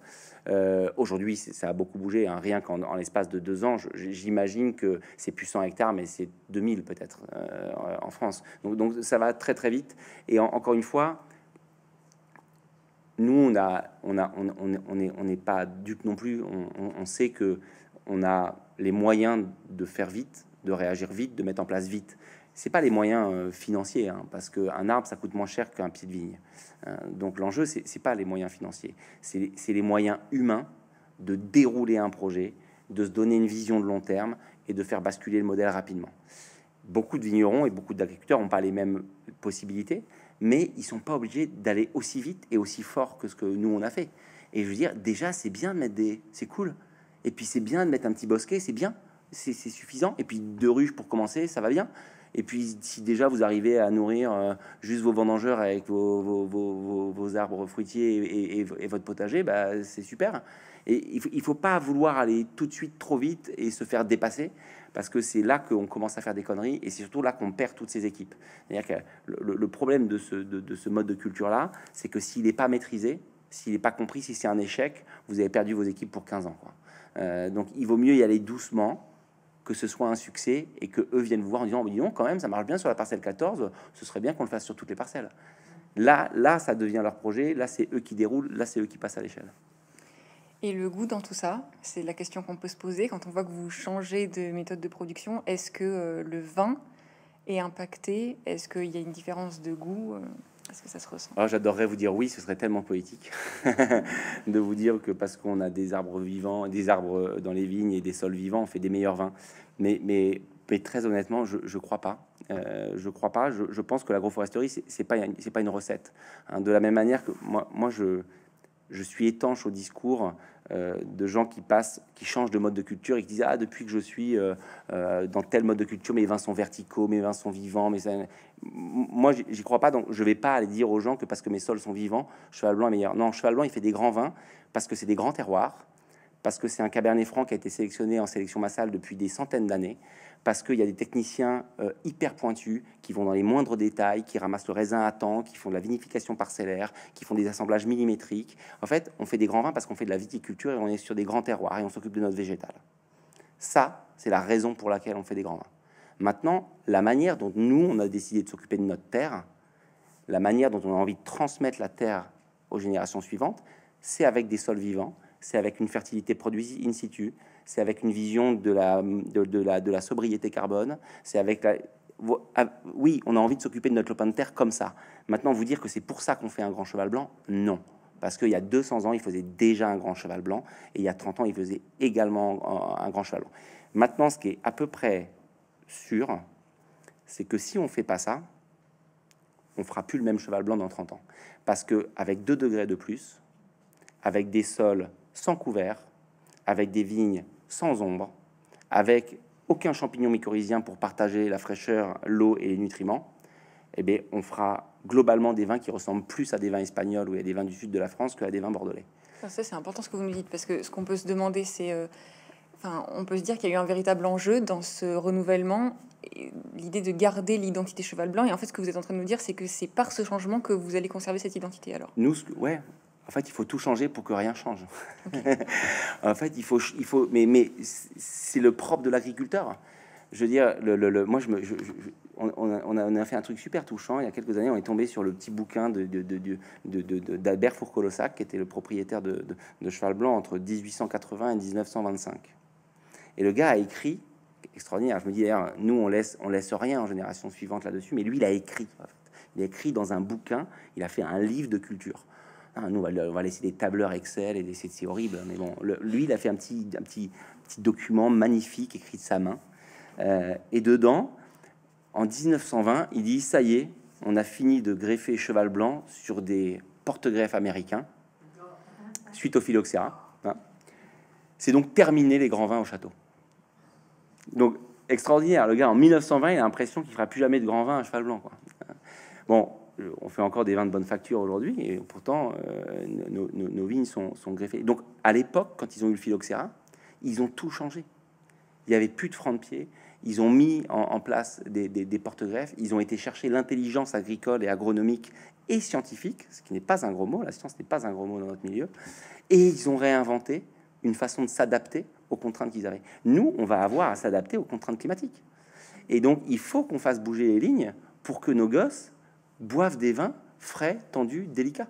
Euh, aujourd'hui, ça a beaucoup bougé, hein. rien qu'en l'espace de deux ans, j'imagine que c'est plus 100 hectares, mais c'est 2000 peut-être euh, en France. Donc, ça va très très vite. Et encore une fois, nous, on a, on a, on n'est on pas dupes non plus. On, sait que on a les moyens de faire vite, de réagir vite, de mettre en place vite c'est pas les moyens euh, financiers, hein, parce qu'un arbre, ça coûte moins cher qu'un pied de vigne. Hein. donc l'enjeu, c'est n'est pas les moyens financiers, c'est les moyens humains de dérouler un projet, de se donner une vision de long terme et de faire basculer le modèle rapidement. Beaucoup de vignerons et beaucoup d'agriculteurs n'ont pas les mêmes possibilités, mais ils sont pas obligés d'aller aussi vite et aussi fort que ce que nous, on a fait. Et je veux dire, déjà, c'est bien de mettre des... C'est cool. Et puis c'est bien de mettre un petit bosquet, c'est bien. C'est suffisant. Et puis deux ruches pour commencer, ça va bien. Et puis, si déjà vous arrivez à nourrir euh, juste vos vendangeurs avec vos, arbres fruitiers et, votre potager, bah, c'est super. Et il faut, faut pas vouloir aller tout de suite trop vite et se faire dépasser, parce que c'est là qu'on commence à faire des conneries et c'est surtout là qu'on perd toutes ces équipes. C'est-à-dire que le, problème de ce, de, ce mode de culture-là, c'est que s'il n'est pas maîtrisé, s'il n'est pas compris, si c'est un échec, vous avez perdu vos équipes pour 15 ans. Euh, donc il vaut mieux y aller doucement que ce soit un succès et que eux viennent vous voir en disant oh, quand même, ça marche bien sur la parcelle 14, ce serait bien qu'on le fasse sur toutes les parcelles. Là, là, ça devient leur projet, là, c'est eux qui déroulent, là, c'est eux qui passent à l'échelle. Et le goût dans tout ça, c'est la question qu'on peut se poser quand on voit que vous changez de méthode de production. Est-ce que euh, le vin est impacté Est-ce qu'il y a une différence de goût euh que ça se ressent ah, J'adorerais vous dire oui, ce serait tellement poétique de vous dire que parce qu'on a des arbres vivants, des arbres dans les vignes et des sols vivants, on fait des meilleurs vins. Mais, mais, très honnêtement, je ne euh, crois pas. je crois pas. Je, pense que l'agroforesterie, c'est n'est pas, une recette. Hein. de la même manière que moi, moi je, je suis étanche au discours euh, de gens qui passent, qui changent de mode de culture et qui disent ah depuis que je suis euh, euh, dans tel mode de culture, mes vins sont verticaux, mes vins sont vivants, mais moi j'y crois pas donc je vais pas aller dire aux gens que parce que mes sols sont vivants, Cheval Blanc est meilleur. Non, Cheval Blanc il fait des grands vins parce que c'est des grands terroirs, parce que c'est un Cabernet Franc qui a été sélectionné en sélection massale depuis des centaines d'années, parce qu'il y a des techniciens euh, hyper pointus qui vont dans les moindres détails, qui ramassent le raisin à temps, qui font de la vinification parcellaire, qui font des assemblages millimétriques. En fait, on fait des grands vins parce qu'on fait de la viticulture et on est sur des grands terroirs et on s'occupe de notre végétal. Ça, c'est la raison pour laquelle on fait des grands vins. Maintenant, la manière dont nous, on a décidé de s'occuper de notre terre, la manière dont on a envie de transmettre la terre aux générations suivantes, c'est avec des sols vivants, c'est avec une fertilité produite in situ, c'est avec une vision de la, de, la, sobriété carbone, c'est avec ah, oui, on a envie de s'occuper de notre lopin de terre comme ça. Maintenant, vous dire que c'est pour ça qu'on fait un grand cheval blanc, non. Parce qu'il y a 200 ans, il faisait déjà un grand cheval blanc, et il y a 30 ans, il faisait également un grand cheval blanc. Maintenant, ce qui est à peu près sûr, c'est que si on fait pas ça, on fera plus le même cheval blanc dans 30 ans. Parce que avec 2 degrés de plus, avec des sols sans couvert, avec des vignes sans ombre, avec aucun champignon mycorhizien pour partager la fraîcheur, l'eau et les nutriments, eh bien, on fera globalement des vins qui ressemblent plus à des vins espagnols ou à des vins du sud de la France que à des vins bordelais. Ça, c'est important ce que vous nous dites, parce que ce qu'on peut se demander, c'est... Euh, enfin, on peut se dire qu'il y a eu un véritable enjeu dans ce renouvellement, l'idée de garder l'identité cheval blanc. Et en fait, ce que vous êtes en train de nous dire, c'est que c'est par ce changement que vous allez conserver cette identité alors Nous, ouais, en fait, il faut tout changer pour que rien change. en fait, il faut, il faut, mais, c'est le propre de l'agriculteur. Je veux dire, le, le, moi, je me, on, a, fait un truc super touchant. Il y a quelques années, on est tombé sur le petit bouquin de, d'Albert Fourcolossac, qui était le propriétaire de, Cheval Blanc entre 1880 et 1925. Et le gars a écrit extraordinaire. Je me dis d'ailleurs, nous on laisse, on laisse rien en génération suivante là-dessus, mais lui il a écrit. Il a écrit dans un bouquin, il a fait un livre de culture. Hein, nous, on va, laisser des tableurs Excel et des c'est horrible. Hein, mais bon, lui, il a fait un petit, un petit, document magnifique écrit de sa main. Euh, et dedans, en 1920, il dit ça y est, on a fini de greffer cheval blanc sur des porte-greffes américains suite au phylloxéra. Hein. C'est donc terminé les grands vins au château. Donc extraordinaire. Le gars en 1920, il a l'impression qu'il fera plus jamais de grands vins à cheval blanc. Quoi. Bon, euh, on fait encore des vins de bonne facture aujourd'hui, et pourtant euh, nos, vignes sont, greffées. Donc à l'époque, quand ils ont eu le phylloxéra, ils ont tout changé. Il n'y avait plus de francs de pied. Ils ont mis en, place des, portes porte-greffes. Ils ont été chercher l'intelligence agricole et agronomique et scientifique, ce qui n'est pas un gros mot. La science n'est pas un gros mot dans notre milieu. Et ils ont réinventé une façon de s'adapter aux contraintes qu'ils avaient. Nous, on va avoir à s'adapter aux contraintes climatiques. Et donc, il faut qu'on fasse bouger les lignes pour que nos gosses boivent des vins frais, tendus, délicats.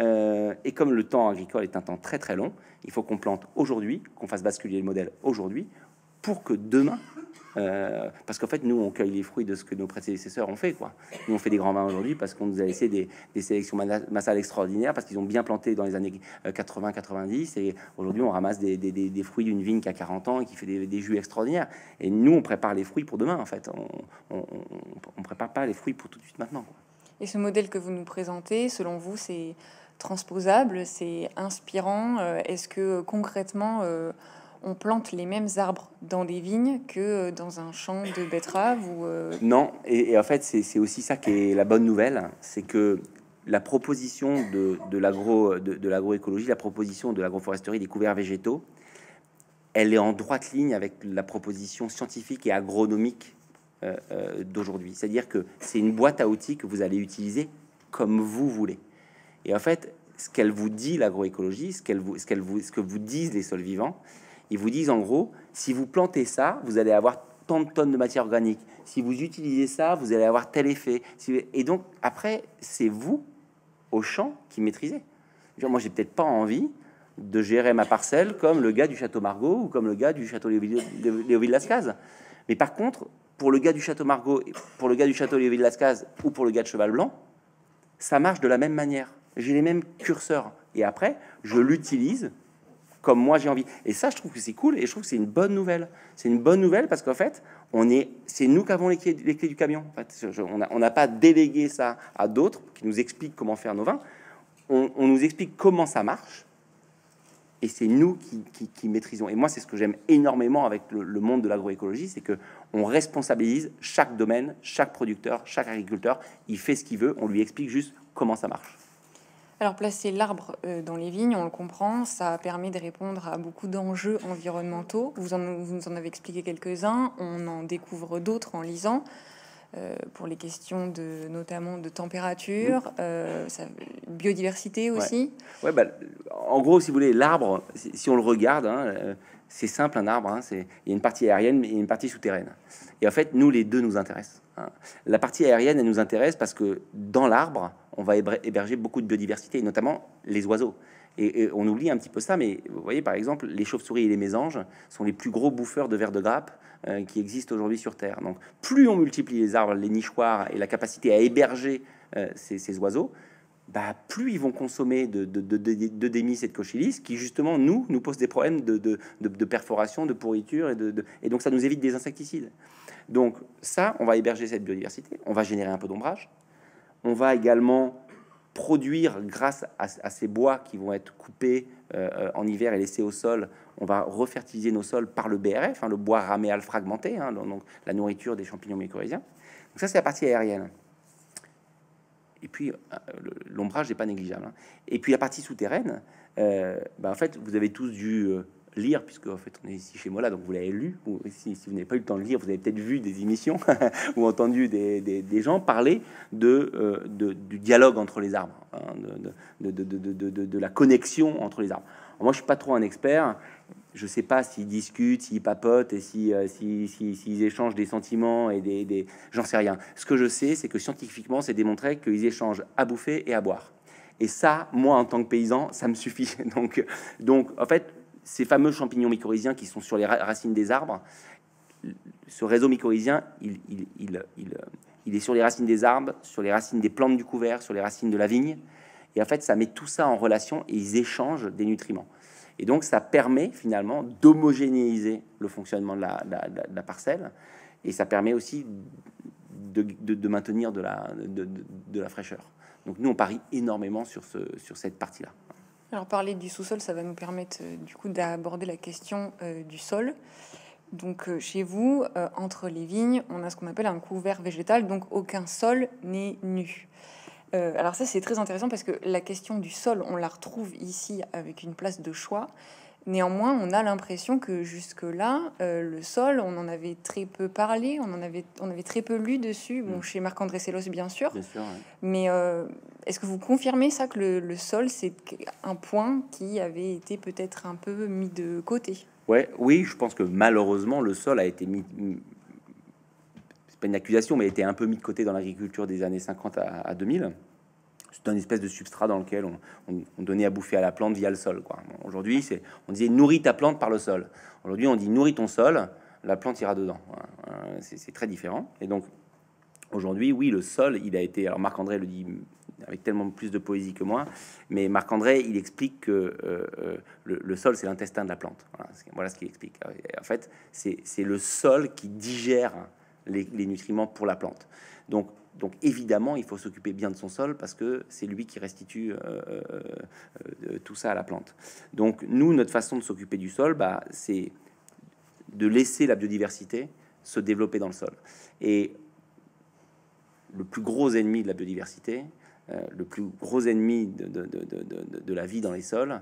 Euh, et comme le temps agricole est un temps très très long, il faut qu'on plante aujourd'hui, qu'on fasse basculer le modèle aujourd'hui, pour que demain, euh, parce qu'en fait, nous, on cueille les fruits de ce que nos prédécesseurs ont fait. Quoi. Nous, on fait des grands vins aujourd'hui parce qu'on nous a laissé des, sélections massales extraordinaires, parce qu'ils ont bien planté dans les années 80-90. Euh, et aujourd'hui, on ramasse des, des fruits d'une vigne qui a 40 ans et qui fait des, jus extraordinaires. Et nous, on prépare les fruits pour demain, en fait. On ne prépare pas les fruits pour tout de suite maintenant. Et ce modèle que vous nous présentez, selon vous, c'est transposable, c'est inspirant euh, Est-ce que euh, concrètement, euh, on plante les mêmes arbres dans des vignes que dans un champ de betteraves ou Non, et, en fait, c'est aussi ça qui est la bonne nouvelle, c'est que la proposition de, de l'agroécologie, de, de la proposition de l'agroforesterie des couverts végétaux, elle est en droite ligne avec la proposition scientifique et agronomique euh, euh, d'aujourd'hui. C'est-à-dire que c'est une boîte à outils que vous allez utiliser comme vous voulez. Et en fait, ce qu'elle vous dit, l'agroécologie, ce, qu'elle vous, ce, qu'elle vous, ce que vous disent les sols vivants, ils vous disent en gros, si vous plantez ça, vous allez avoir tant de tonnes de matière organique. Si vous utilisez ça, vous allez avoir tel effet. Et donc, après, c'est vous, au champ, qui maîtrisez. moi, j'ai peut-être pas envie de gérer ma parcelle comme le gars du château Margot ou comme le gars du château Léoville-Lascaz. Mais par contre, pour le gars du château Margot, pour le gars du château Olivier de Lascaz ou pour le gars de Cheval Blanc, ça marche de la même manière. J'ai les mêmes curseurs. Et après, je l'utilise comme moi j'ai envie. Et ça, je trouve que c'est cool et je trouve que c'est une bonne nouvelle. C'est une bonne nouvelle parce qu'en fait, on est, c'est nous qui avons les clés, du camion. on n'a pas délégué ça à d'autres qui nous expliquent comment faire nos vins. on nous explique comment ça marche et c'est nous qui, maîtrisons. Et moi, c'est ce que j'aime énormément avec le, monde de l'agroécologie, c'est que on responsabilise chaque domaine, chaque producteur, chaque agriculteur. Il fait ce qu'il veut, on lui explique juste comment ça marche. Alors placer l'arbre euh, dans les vignes, on le comprend, ça permet de répondre à beaucoup d'enjeux environnementaux. Vous, vous nous en avez expliqué quelques-uns, on en découvre d'autres en lisant. Euh, pour les questions de notamment de température, mm. euh, biodiversité aussi. Ouais. Bah, en gros, si vous voulez, l'arbre, si, on le regarde, hein, euh, c'est simple un arbre, hein, c'est il y a une partie aérienne et une partie souterraine. Et en fait, nous les deux nous intéressent. Hein. La partie aérienne elle nous intéresse parce que dans l'arbre, on va héberger beaucoup de biodiversité, notamment les oiseaux. Et, on oublie un petit peu ça, mais vous voyez par exemple, les chauves-souris et les mésanges sont les plus gros bouffeurs de vers de grappe euh, qui existent aujourd'hui sur Terre. Donc, plus on multiplie les arbres, les nichoirs et la capacité à héberger euh, ces, oiseaux, bah, plus ils vont consommer de, de, démis et de cochilis, qui justement nous nous posent des problèmes de, de perforation, de pourriture, et, et, donc ça nous évite des insecticides. Donc ça, on va héberger cette biodiversité, on va générer un peu d'ombrage, on va également produire grâce à, ces bois qui vont être coupés euh, en hiver et laissés au sol, on va refertiliser nos sols par le BRF, hein, le bois raméal fragmenté, hein, donc la nourriture des champignons mycorhiziens. Donc ça, c'est la partie aérienne. Et puis, euh, l'ombrage n'est pas négligeable. Hein. Et puis, la partie souterraine, euh, bah, en fait, vous avez tous dû euh, lire, puisque en fait, on est ici chez moi, là, donc vous l'avez lu. Ou, si, vous n'avez pas eu le temps de lire, vous avez peut-être vu des émissions ou entendu des, gens parler de, du dialogue entre les arbres, de, la connexion entre les arbres. moi, je suis pas trop un expert je sais pas s'ils discutent, s'ils papotent et euh, s'ils échangent des sentiments et des, j'en sais rien. Ce que je sais, c'est que scientifiquement, c'est démontré qu'ils échangent à bouffer et à boire. Et ça, moi, en tant que paysan, ça me suffit. Donc, en fait, ces fameux champignons mycorhiziens qui sont sur les racines des arbres, ce réseau mycorhizien, il, il, il, est sur les racines des arbres, sur les racines des plantes du couvert, sur les racines de la vigne. Et en fait, ça met tout ça en relation et ils échangent des nutriments. Et donc, ça permet finalement d'homogénéiser le fonctionnement de la, parcelle. Et ça permet aussi de, maintenir de la, fraîcheur. Donc, nous, on parie énormément sur, cette partie-là. Alors, parler du sous-sol, ça va nous permettre euh, du coup d'aborder la question euh, du sol. Donc euh, chez vous, entre les vignes, on a ce qu'on appelle un couvert végétal, donc aucun sol n'est nu. Euh, alors ça, c'est très intéressant parce que la question du sol, on la retrouve ici avec une place de choix. Néanmoins, on a l'impression que jusque-là, euh, le sol, on en avait très peu parlé, on en avait, on avait très peu lu dessus, bon, mm. chez Marc-André Sellos, bien sûr. Mais euh, est-ce que vous confirmez ça, que le, sol, c'est un point qui avait été peut-être un peu mis de côté ouais, Oui, je pense que malheureusement, le sol a été mis, pas une accusation, mais était un peu mis de côté dans l'agriculture des années 50 à, 2000. C'est un espèce de substrat dans lequel on, donnait à bouffer à la plante via le sol. Aujourd'hui, c'est, on disait nourris ta plante par le sol. Aujourd'hui, on dit nourris ton sol, la plante ira dedans. Hein. Euh, c'est, très différent. Et donc, aujourd'hui, oui, le sol, il a été. Alors, Marc-André le dit avec tellement plus de poésie que moi, mais Marc-André, il explique que euh, euh, le, sol, c'est l'intestin de la plante. Voilà, voilà ce qu'il explique. En fait, c'est, le sol qui digère les, nutriments pour la plante. Donc, donc évidemment, il faut s'occuper bien de son sol parce que c'est lui qui restitue euh, euh, euh, tout ça à la plante. Donc nous, notre façon de s'occuper du sol, bah, c'est de laisser la biodiversité se développer dans le sol. Et le plus gros ennemi de la biodiversité, le plus gros ennemi de, de, la vie dans les sols,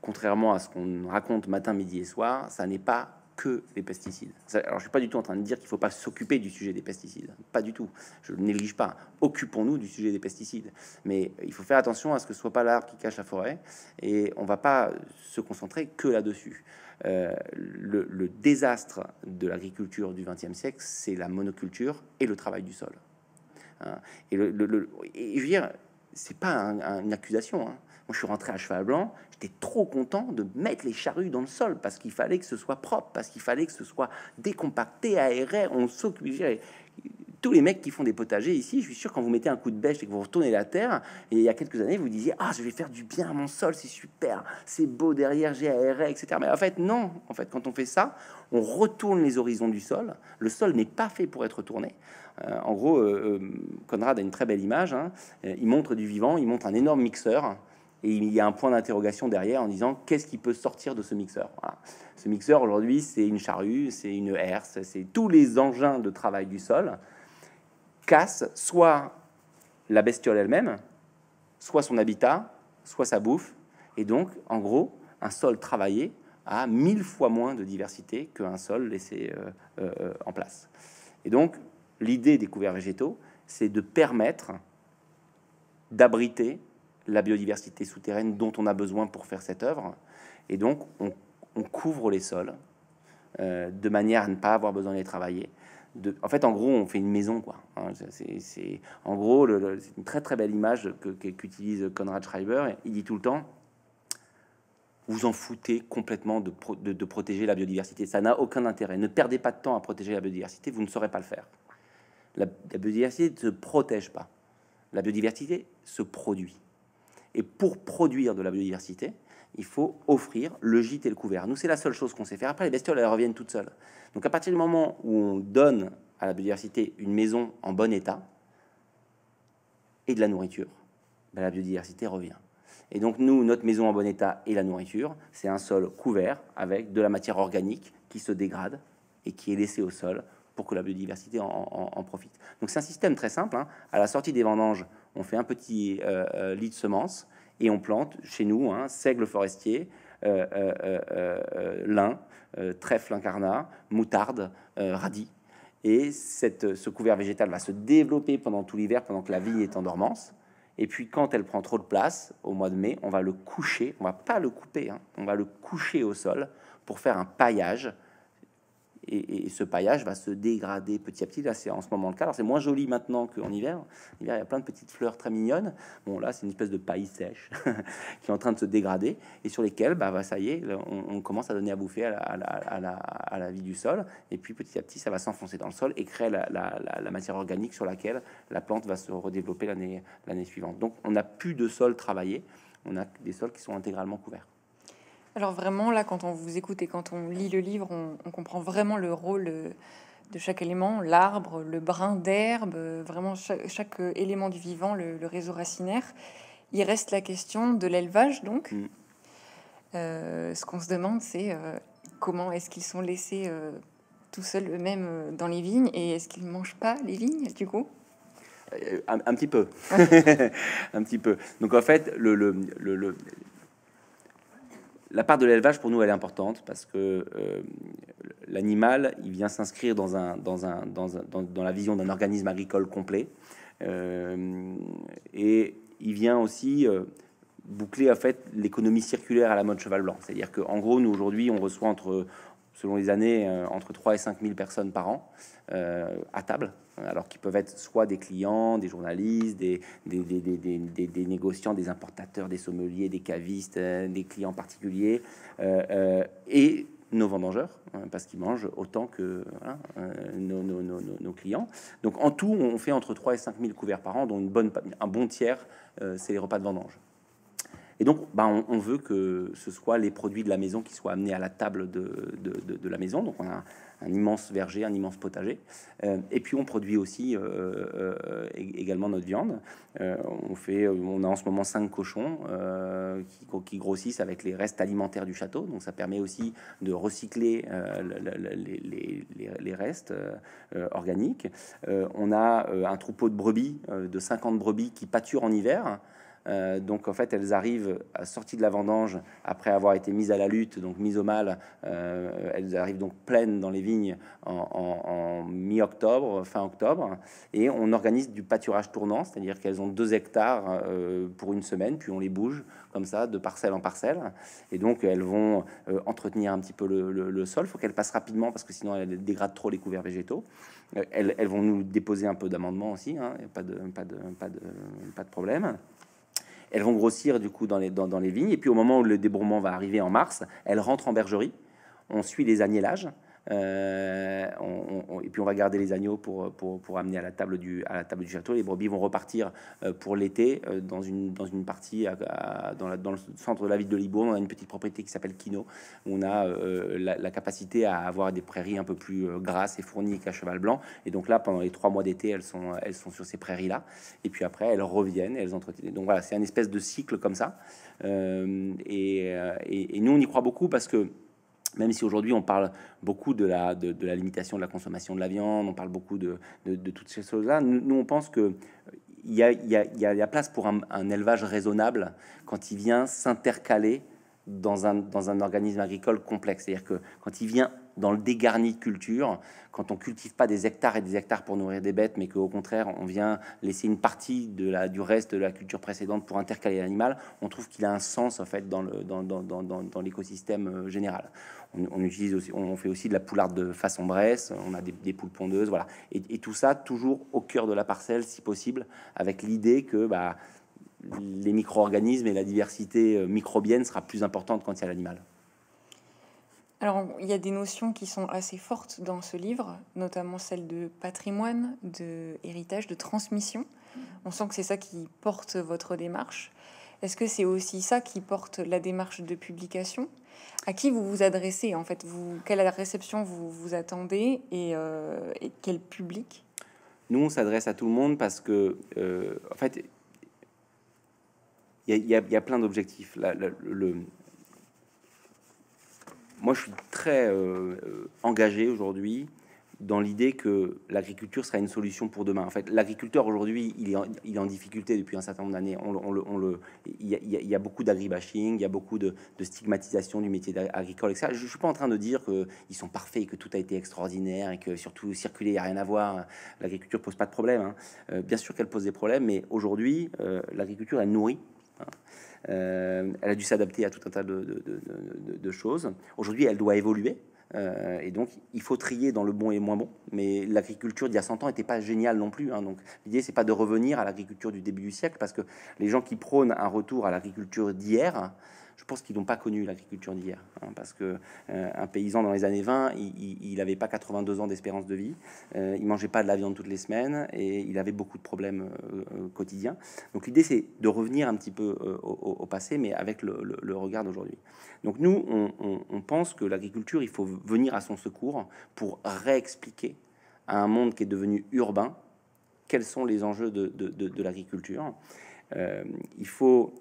contrairement à ce qu'on raconte matin, midi et soir, ça n'est pas que les pesticides. Alors, je suis pas du tout en train de dire qu'il faut pas s'occuper du sujet des pesticides, pas du tout. Je ne néglige pas. Occupons-nous du sujet des pesticides, mais il faut faire attention à ce que ce soit pas l'arbre qui cache la forêt, et on va pas se concentrer que là-dessus. Euh, le, désastre de l'agriculture du XXe siècle, c'est la monoculture et le travail du sol. Hein. Et, le, et, je veux dire, c'est pas une accusation. Hein je suis rentré à cheval blanc, j'étais trop content de mettre les charrues dans le sol parce qu'il fallait que ce soit propre, parce qu'il fallait que ce soit décompacté, aéré. On s'occupe Tous les mecs qui font des potagers ici, je suis sûr, quand vous mettez un coup de bêche et que vous retournez la terre, et il y a quelques années, vous disiez Ah, je vais faire du bien à mon sol, c'est super, c'est beau derrière, j'ai aéré, etc. Mais en fait, non. En fait, quand on fait ça, on retourne les horizons du sol. Le sol n'est pas fait pour être tourné. Euh, en gros, euh, euh, Conrad a une très belle image. Hein. Il montre du vivant, il montre un énorme mixeur et il y a un point d'interrogation derrière en disant qu'est-ce qui peut sortir de ce mixeur Ce mixeur aujourd'hui, c'est une charrue, c'est une herse, c'est tous les engins de travail du sol cassent soit la bestiole elle-même, soit son habitat, soit sa bouffe. Et donc, en gros, un sol travaillé a mille fois moins de diversité qu'un sol laissé euh, euh, en place. Et donc, l'idée des couverts végétaux, c'est de permettre d'abriter la biodiversité souterraine dont on a besoin pour faire cette œuvre. Et donc, on, couvre les sols euh, de manière à ne pas avoir besoin de les travailler. De, en fait, en gros, on fait une maison, quoi. Hein, c'est, en gros, c'est une très très belle image que, qu'utilise Conrad Schreiber. Il dit tout le temps vous en foutez complètement de, protéger la biodiversité. Ça n'a aucun intérêt. Ne perdez pas de temps à protéger la biodiversité, vous ne saurez pas le faire. La, la biodiversité ne se protège pas. La biodiversité se produit. Et pour produire de la biodiversité, il faut offrir le gîte et le couvert. Nous, c'est la seule chose qu'on sait faire. Après, les bestioles, elles reviennent toutes seules. Donc, à partir du moment où on donne à la biodiversité une maison en bon état et de la nourriture, ben, la biodiversité revient. Et donc, nous, notre maison en bon état et la nourriture, c'est un sol couvert avec de la matière organique qui se dégrade et qui est laissée au sol pour que la biodiversité en, profite. Donc, c'est un système très simple. Hein. À la sortie des vendanges, on fait un petit euh, euh, lit de semences et on plante chez nous hein, seigle forestier, euh, lin, trèfle incarnat, moutarde, radis. Et ce couvert végétal va se développer pendant tout l'hiver, pendant que la vie est en dormance. Et puis quand elle prend trop de place, au mois de mai, on va le coucher, on va pas le couper, hein. on va le coucher au sol pour faire un paillage et, ce paillage va se dégrader petit à petit. Là, c'est en ce moment le cas. Alors, c'est moins joli maintenant qu'en hiver. En hiver, il y a plein de petites fleurs très mignonnes. Bon, là, c'est une espèce de paille sèche qui est en train de se dégrader et sur lesquelles, bah, bah ça y est, on, commence à donner à bouffer à la, à la, vie du sol. Et puis, petit à petit, ça va s'enfoncer dans le sol et créer la, matière organique sur laquelle la plante va se redévelopper l'année suivante. Donc, on n'a plus de sol travaillé. On a des sols qui sont intégralement couverts. Alors vraiment, là, quand on vous écoute et quand on lit le livre, on, comprend vraiment le rôle euh, de chaque élément, l'arbre, le brin d'herbe, euh, vraiment chaque, euh, élément du vivant, le, réseau racinaire. Il reste la question de l'élevage, donc. Mm. ce qu'on se demande, c'est comment est-ce qu'ils sont laissés tout seuls eux-mêmes dans les vignes et est-ce qu'ils ne mangent pas les vignes, du coup un, petit peu. un petit peu. Donc en fait, le, le la part de l'élevage pour nous elle est importante parce que euh, l'animal il vient s'inscrire dans, un, dans, un, dans, la vision d'un organisme agricole complet euh, et il vient aussi euh, boucler en fait l'économie circulaire à la mode cheval blanc, c'est à dire que en gros nous aujourd'hui on reçoit entre selon les années entre 3 et 5 000 personnes par an à table euh, alors qu'ils peuvent être soit des clients, des journalistes, des, négociants, des importateurs, des sommeliers, des cavistes, euh, des clients particuliers, euh, et nos vendangeurs, hein, parce qu'ils mangent autant que nos, clients. Donc en tout, on fait entre 3 et 5 000 couverts par an, dont une bonne, un bon tiers, c'est les repas de vendange. Et donc, bah, on, veut que ce soit les produits de la maison qui soient amenés à la table de, de la maison. Donc, on a un immense verger, un immense potager. Euh, et puis on produit aussi euh, euh, également notre viande. on fait, on a en ce moment cinq cochons qui, grossissent avec les restes alimentaires du château. Donc ça permet aussi de recycler les, les, restes organiques. on a un troupeau de brebis de 50 brebis qui pâturent en hiver. Euh, donc en fait, elles arrivent à sortie de la vendange après avoir été mises à la lutte, donc mises au mal. Euh, elles arrivent donc pleines dans les vignes en, mi-octobre, fin octobre, et on organise du pâturage tournant, c'est-à-dire qu'elles ont deux hectares euh, pour une semaine, puis on les bouge comme ça de parcelle en parcelle, et donc elles vont entretenir un petit peu le, sol. Il faut qu'elles passent rapidement parce que sinon elles dégradent trop les couverts végétaux. Elles, vont nous déposer un peu d'amendements aussi, hein, pas, de, pas, de, pas, de, pas de problème. Elles vont grossir du coup dans les, dans, les vignes. Et puis au moment où le débourrement va arriver en mars, elles rentrent en bergerie. On suit les agnélages euh, et puis on va garder les agneaux pour, pour, pour, amener à la table du à la table du château. Les brebis vont repartir euh, pour l'été euh, dans une dans une partie dans, le centre de la ville de Libourne. On a une petite propriété qui s'appelle Kino. On a la, capacité à avoir des prairies un peu plus grasses et fournies qu'à cheval blanc. Et donc là, pendant les trois mois d'été, elles sont elles sont sur ces prairies là. Et puis après, elles reviennent, elles entretiennent. Donc voilà, c'est un espèce de cycle comme ça. et nous, on y croit beaucoup parce que même si aujourd'hui on parle beaucoup de la, de, la limitation de la consommation de la viande, on parle beaucoup de, toutes ces choses-là, nous, on pense que euh, il y a, la place pour un, élevage raisonnable quand il vient s'intercaler dans un, dans un organisme agricole complexe. C'est-à-dire que quand il vient dans le dégarni de culture, quand on cultive pas des hectares et des hectares pour nourrir des bêtes, mais qu'au contraire on vient laisser une partie de la, du reste de la culture précédente pour intercaler l'animal, on trouve qu'il a un sens en fait dans l'écosystème euh, général. On, utilise aussi, on fait aussi de la poularde de façon bresse, on a des, poules pondeuses, voilà, et, tout ça toujours au cœur de la parcelle, si possible, avec l'idée que bah, les micro-organismes et la diversité euh, microbienne sera plus importante quand il y a l'animal. Alors, il y a des notions qui sont assez fortes dans ce livre, notamment celle de patrimoine, de héritage, de transmission. On sent que c'est ça qui porte votre démarche. Est-ce que c'est aussi ça qui porte la démarche de publication À qui vous vous adressez en fait vous, Quelle réception vous, vous attendez et, euh, quel public Nous, on s'adresse à tout le monde parce que, euh, en fait, il y, a plein d'objectifs. Le, moi, je suis très euh, euh, engagé aujourd'hui dans l'idée que l'agriculture sera une solution pour demain. En fait, l'agriculteur aujourd'hui, il, est en difficulté depuis un certain nombre d'années. On, le, il, y a, beaucoup d'agribashing, il y a beaucoup de, stigmatisation du métier agricole, etc. Je ne suis pas en train de dire qu'ils sont parfaits, et que tout a été extraordinaire et que surtout circuler, il n'y a rien à voir. L'agriculture pose pas de problème. Hein. Euh, bien sûr qu'elle pose des problèmes, mais aujourd'hui, l'agriculture, elle nourrit euh, elle a dû s'adapter à tout un tas de, choses. Aujourd'hui, elle doit évoluer. Euh, et donc, il faut trier dans le bon et le moins bon. Mais l'agriculture d'il y a 100 ans n'était pas géniale non plus. Hein. Donc, l'idée, c'est pas de revenir à l'agriculture du début du siècle, parce que les gens qui prônent un retour à l'agriculture d'hier, je pense qu'ils n'ont pas connu l'agriculture d'hier. Hein, parce que euh, un paysan dans les années 20, il n'avait pas 82 ans d'espérance de vie, euh, il mangeait pas de la viande toutes les semaines et il avait beaucoup de problèmes euh, quotidiens. Donc l'idée, c'est de revenir un petit peu au, passé, mais avec le, regard d'aujourd'hui. Donc nous, on, pense que l'agriculture, il faut venir à son secours pour réexpliquer à un monde qui est devenu urbain quels sont les enjeux de, de l'agriculture. il faut,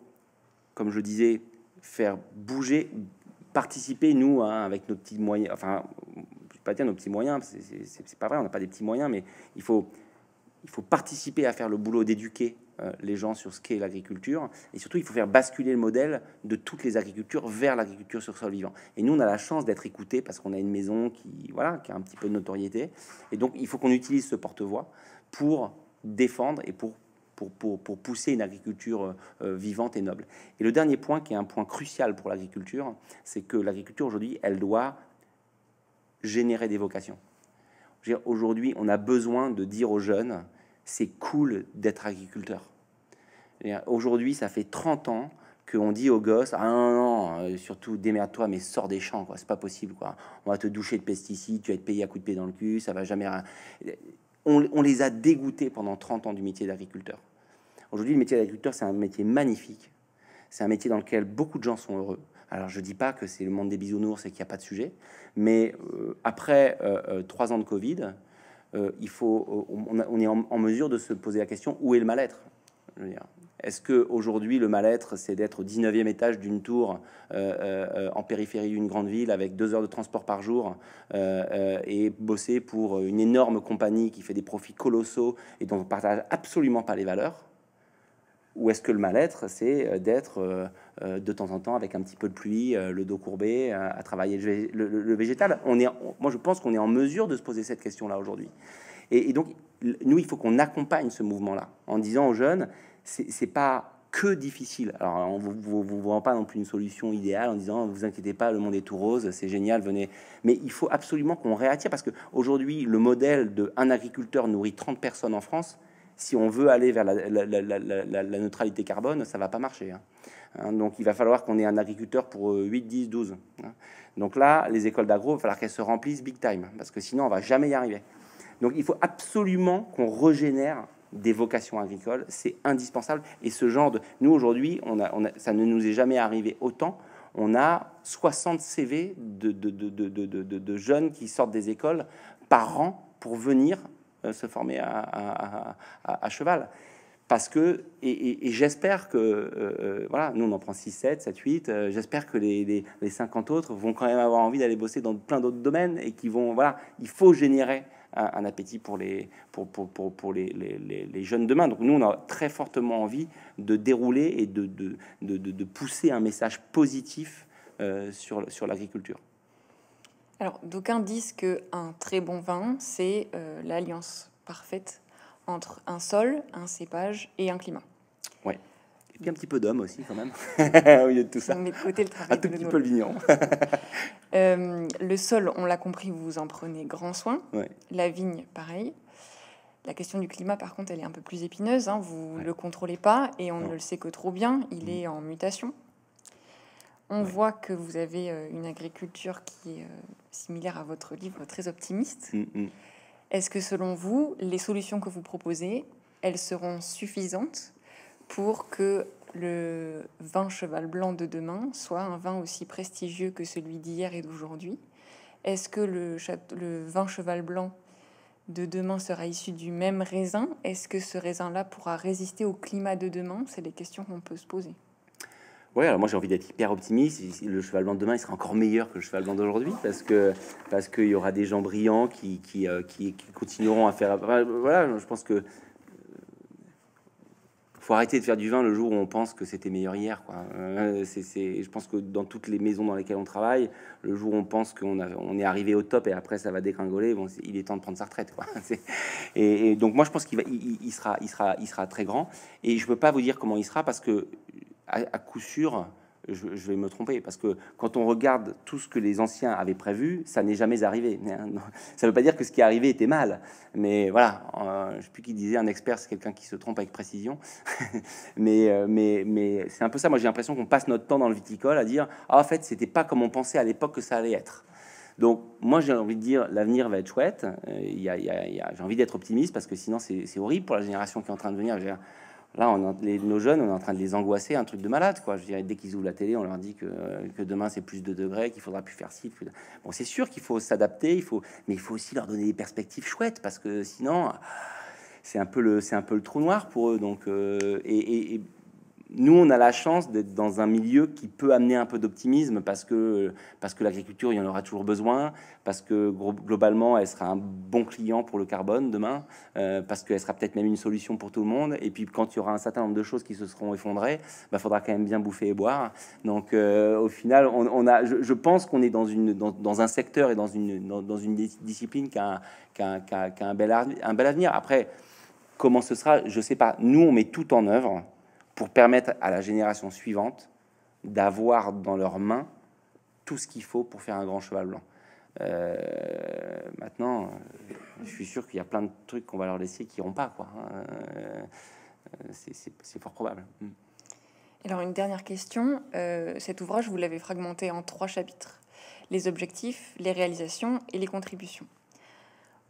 comme je disais, faire bouger, participer, nous, hein, avec nos petits moyens, enfin, je pas dire nos petits moyens, c'est pas vrai, on n'a pas des petits moyens, mais il faut, il faut participer à faire le boulot d'éduquer euh, les gens sur ce qu'est l'agriculture. Et surtout, il faut faire basculer le modèle de toutes les agricultures vers l'agriculture sur sol vivant. Et nous, on a la chance d'être écoutés parce qu'on a une maison qui, voilà, qui a un petit peu de notoriété. Et donc, il faut qu'on utilise ce porte-voix pour défendre et pour pour, pousser une agriculture euh, euh, vivante et noble. Et le dernier point, qui est un point crucial pour l'agriculture, c'est que l'agriculture aujourd'hui, elle doit générer des vocations. Aujourd'hui, on a besoin de dire aux jeunes, c'est cool d'être agriculteur. Aujourd'hui, ça fait 30 ans qu'on dit aux gosses ah non, non, euh, surtout démerde-toi mais sors des champs quoi c'est pas possible quoi on va te doucher de pesticides tu vas être payé à coups de pied dans le cul ça va jamais on, les a dégoûtés pendant 30 ans du métier d'agriculteur. Aujourd'hui, le métier d'agriculteur, c'est un métier magnifique. C'est un métier dans lequel beaucoup de gens sont heureux. Alors, je dis pas que c'est le monde des bisounours et qu'il n'y a pas de sujet, mais euh, après euh, euh, trois ans de Covid, il faut, on, est en mesure de se poser la question où est le mal-être est-ce qu'aujourd'hui, le mal-être, c'est d'être au 19e étage d'une tour euh, euh, euh, en périphérie d'une grande ville avec deux heures de transport par jour et bosser pour une énorme compagnie qui fait des profits colossaux et dont on partage absolument pas les valeurs Ou est-ce que le mal-être, c'est d'être de temps en temps avec un petit peu de pluie, le dos courbé, à travailler le, végétal on est, Moi, je pense qu'on est en mesure de se poser cette question-là aujourd'hui. et donc, nous, il faut qu'on accompagne ce mouvement-là en disant aux jeunes c'est pas que difficile. Alors, on vous, vous, vend pas non plus une solution idéale en disant vous inquiétez pas, le monde est tout rose, c'est génial, venez. Mais il faut absolument qu'on réattire parce que aujourd'hui, le modèle de un agriculteur nourrit 30 personnes en France. Si on veut aller vers la, neutralité carbone, ça va pas marcher. Hein. Hein, donc, il va falloir qu'on ait un agriculteur pour 8, 10, 12. Donc là, les écoles d'agro, il va falloir qu'elles se remplissent big time parce que sinon, on va jamais y arriver. Donc, il faut absolument qu'on régénère des vocations agricoles, c'est indispensable. Et ce genre de... Nous, aujourd'hui, on, a, ça ne nous est jamais arrivé autant. On a 60 CV de, de, jeunes qui sortent des écoles par an pour venir euh, se former à, cheval. Parce que, et, j'espère que, euh, euh, voilà, nous on en prend 6, 7, 7, 8, j'espère que les, les, 50 autres vont quand même avoir envie d'aller bosser dans plein d'autres domaines et qui vont, voilà, il faut générer un, appétit pour les, pour, les, jeunes demain. Donc nous, on a très fortement envie de dérouler et de, de, pousser un message positif euh, sur, sur l'agriculture. Alors, d'aucuns disent que un très bon vin, c'est euh, l'alliance parfaite entre un sol, un cépage et un climat. Ouais y a un petit peu d'homme aussi, quand même, au y de tout ça. Mais côté le travail. Un tout petit peu le vigneron. Euh, le sol, on l'a compris, vous en prenez grand soin. La vigne, pareil. La question du climat, par contre, elle est un peu plus épineuse. Hein. Vous le contrôlez pas et on ne le sait que trop bien. Il mm. est en mutation. On voit que vous avez euh, une agriculture qui est euh, similaire à votre livre, très optimiste. Mm, mm. Est-ce que selon vous, les solutions que vous proposez, elles seront suffisantes pour que le vin cheval blanc de demain soit un vin aussi prestigieux que celui d'hier et d'aujourd'hui Est-ce que le, le, vin cheval blanc de demain sera issu du même raisin Est-ce que ce raisin-là pourra résister au climat de demain C'est les questions qu'on peut se poser. Ouais, alors moi j'ai envie d'être hyper optimiste. Le cheval blanc de demain, il sera encore meilleur que le cheval blanc d'aujourd'hui parce que parce qu'il y aura des gens brillants qui, qui, euh, qui continueront à faire. Voilà, je pense que faut arrêter de faire du vin le jour où on pense que c'était meilleur hier. Quoi. Euh, c'est je pense que dans toutes les maisons dans lesquelles on travaille, le jour où on pense qu'on on est arrivé au top et après ça va dégringoler, bon, il est temps de prendre sa retraite. Quoi. Et, et, donc moi je pense qu'il va, il, sera, il sera, il sera très grand. Et je peux pas vous dire comment il sera parce que à coup sûr, je, vais me tromper, parce que quand on regarde tout ce que les anciens avaient prévu, ça n'est jamais arrivé. Hein. Ça ne veut pas dire que ce qui est arrivé était mal, mais voilà, euh, je ne sais plus qui disait, un expert, c'est quelqu'un qui se trompe avec précision, euh, mais, c'est un peu ça, moi j'ai l'impression qu'on passe notre temps dans le viticole à dire, ah, en fait, c'était pas comme on pensait à l'époque que ça allait être. Donc, moi, j'ai envie de dire, l'avenir va être chouette. j'ai envie d'être optimiste parce que sinon, c'est horrible pour la génération qui est en train de venir. Là, on les, nos jeunes, on est en train de les angoisser, un truc de malade, quoi. Je dirais, dès qu'ils ouvrent la télé, on leur dit que, demain c'est plus de degrés, qu'il faudra plus faire ci. Plus... Bon, c'est sûr qu'il faut s'adapter, il faut, mais il faut aussi leur donner des perspectives chouettes parce que sinon, c'est un peu le, c'est un peu le trou noir pour eux. Donc, euh, et, nous, on a la chance d'être dans un milieu qui peut amener un peu d'optimisme parce que, parce que l'agriculture, il y en aura toujours besoin, parce que globalement, elle sera un bon client pour le carbone demain, euh, parce qu'elle sera peut-être même une solution pour tout le monde. Et puis, quand il y aura un certain nombre de choses qui se seront effondrées, il bah, faudra quand même bien bouffer et boire. Donc, euh, au final, on, a, je, pense qu'on est dans, une, dans, un secteur et dans une, dans, une discipline qui a, a, un, bel, un bel avenir. Après, comment ce sera, je ne sais pas. Nous, on met tout en œuvre pour permettre à la génération suivante d'avoir dans leurs mains tout ce qu'il faut pour faire un grand cheval blanc. Euh, maintenant, je suis sûr qu'il y a plein de trucs qu'on va leur laisser qui n'iront pas. quoi. Hein. Euh, c'est fort probable. Mm. Alors une dernière question. Euh, cet ouvrage, vous l'avez fragmenté en trois chapitres. Les objectifs, les réalisations et les contributions.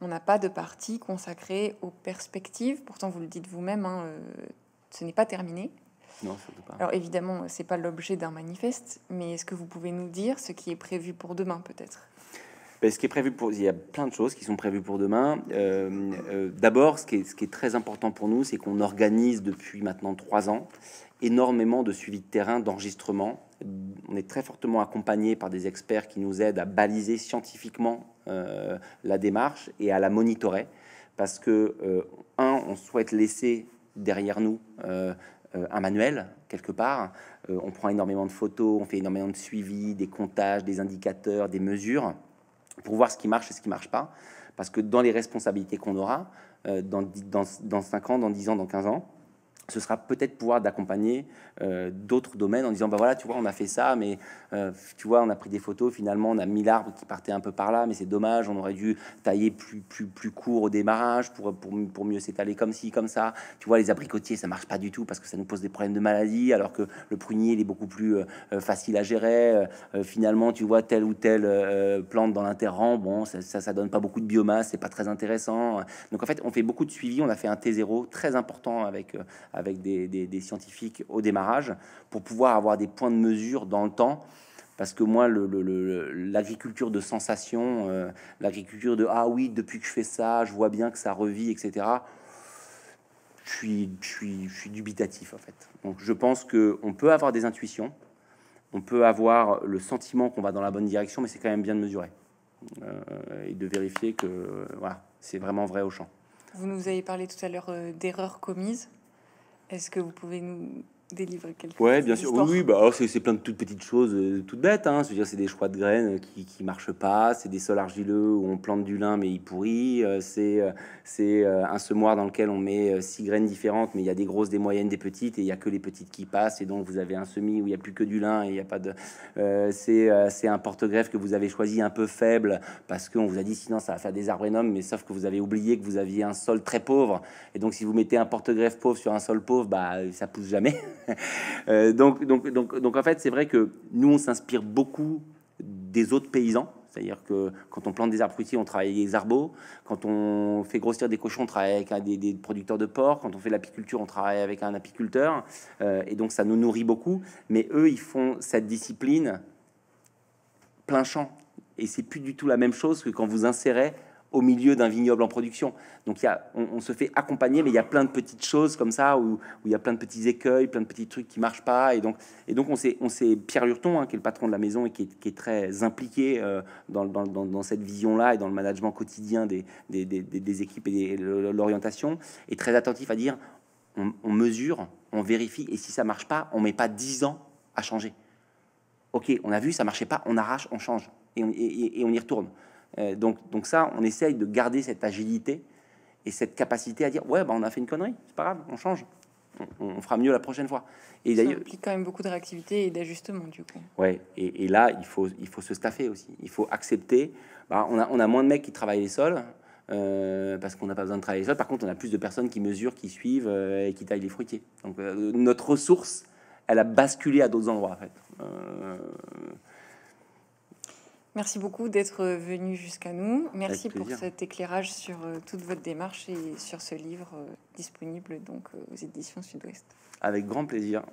On n'a pas de partie consacrée aux perspectives. Pourtant, vous le dites vous-même, hein, ce n'est pas terminé. Alors évidemment, ce n'est pas l'objet d'un manifeste, mais est-ce que vous pouvez nous dire ce qui est prévu pour demain peut-être ben, ce qui est prévu pour, il y a plein de choses qui sont prévues pour demain. Euh, euh, d'abord, ce, qui est très important pour nous, c'est qu'on organise depuis maintenant trois ans énormément de suivi de terrain, d'enregistrement. On est très fortement accompagné par des experts qui nous aident à baliser scientifiquement euh, la démarche et à la monitorer, parce que un, on souhaite laisser derrière nous euh, euh, un manuel quelque part. Euh, on prend énormément de photos, on fait énormément de suivis, des comptages, des indicateurs, des mesures pour voir ce qui marche et ce qui marche pas. Parce que dans les responsabilités qu'on aura dans, dans, dans 5 ans, dans 10 ans, dans 15 ans, ce sera peut-être pouvoir d'accompagner euh, d'autres domaines en disant bah voilà tu vois on a fait ça mais euh, tu vois on a pris des photos finalement on a mis l'arbre qui partait un peu par là mais c'est dommage on aurait dû tailler plus plus plus court au démarrage pour pour, pour mieux s'étaler comme ci comme ça tu vois les abricotiers ça marche pas du tout parce que ça nous pose des problèmes de maladie alors que le prunier il est beaucoup plus euh, facile à gérer finalement tu vois telle ou telle plante dans l'interrang bon ça, ça, ça donne pas beaucoup de biomasse c'est pas très intéressant donc en fait on fait beaucoup de suivi on a fait un T0 très important avec avec des, scientifiques au démarrage pour pouvoir avoir des points de mesure dans le temps. Parce que moi, l'agriculture de sensation, euh, l'agriculture de ah oui, depuis que je fais ça, je vois bien que ça revit, etc. Je suis, dubitatif en fait. Donc je pense que on peut avoir des intuitions, on peut avoir le sentiment qu'on va dans la bonne direction, mais c'est quand même bien de mesurer euh, et de vérifier que c'est vraiment vrai au champ. Vous nous avez parlé tout à l'heure euh, d'erreurs commises. Est-ce que vous pouvez nous livres Ouais, bien sûr. Oui, bah, c'est plein de toutes petites choses euh, toutes bêtes. Hein. cest dire c'est des choix de graines euh, qui, qui marchent pas. C'est des sols argileux où on plante du lin mais il pourrit. Euh, c'est c'est un semoir dans lequel on met six graines différentes, mais il y a des grosses, des moyennes, des petites, et il y a que les petites qui passent. Et donc, vous avez un semis où il y a plus que du lin et il n'y a pas de. c'est un porte-greffe que vous avez choisi un peu faible parce qu'on vous a dit sinon ça va faire des arbres énormes, mais sauf que vous avez oublié que vous aviez un sol très pauvre. Et donc, si vous mettez un porte-greffe pauvre sur un sol pauvre, bah ça pousse jamais. Euh, donc, donc, donc, donc, en fait, c'est vrai que nous, on s'inspire beaucoup des autres paysans. C'est-à-dire que quand on plante des arbres fruitiers, on travaille avec des arbres. Quand on fait grossir des cochons, on travaille avec des, producteurs de porc. Quand on fait l'apiculture, on travaille avec un apiculteur. Euh, et donc, ça nous nourrit beaucoup. Mais eux, ils font cette discipline plein champ. Et c'est plus du tout la même chose que quand vous insérez au milieu d'un vignoble en production. Donc on, se fait accompagner, mais il y a plein de petites choses comme ça où, il y a plein de petits écueils, plein de petits trucs qui marchent pas. Et donc, on sait, on sait Pierre Hurton, hein, qui est le patron de la maison et qui est, très impliqué euh, dans, cette vision-là et dans le management quotidien des, équipes et l'orientation, est très attentif à dire on, mesure, on vérifie, et si ça marche pas, on met pas dix ans à changer. Ok, on a vu, ça marchait pas, on arrache, on change et on y retourne. Euh, donc, donc ça, on essaye de garder cette agilité et cette capacité à dire ouais, bah, on a fait une connerie, c'est pas grave, on change, on, fera mieux la prochaine fois. Et ça implique quand même beaucoup de réactivité et d'ajustement du coup. Ouais, et, là il faut il faut se staffer aussi, il faut accepter. Bah, on a on a moins de mecs qui travaillent les sols. Euh, parce qu'on n'a pas besoin de travailler les sols. Par contre, on a plus de personnes qui mesurent, qui suivent euh, et qui taillent les fruitiers. Donc, notre ressource, elle a basculé à d'autres endroits, en fait. Merci beaucoup d'être venu jusqu'à nous. Merci pour cet éclairage sur euh, toute votre démarche et sur ce livre euh, disponible donc euh, aux éditions Sud-Ouest. Avec grand plaisir.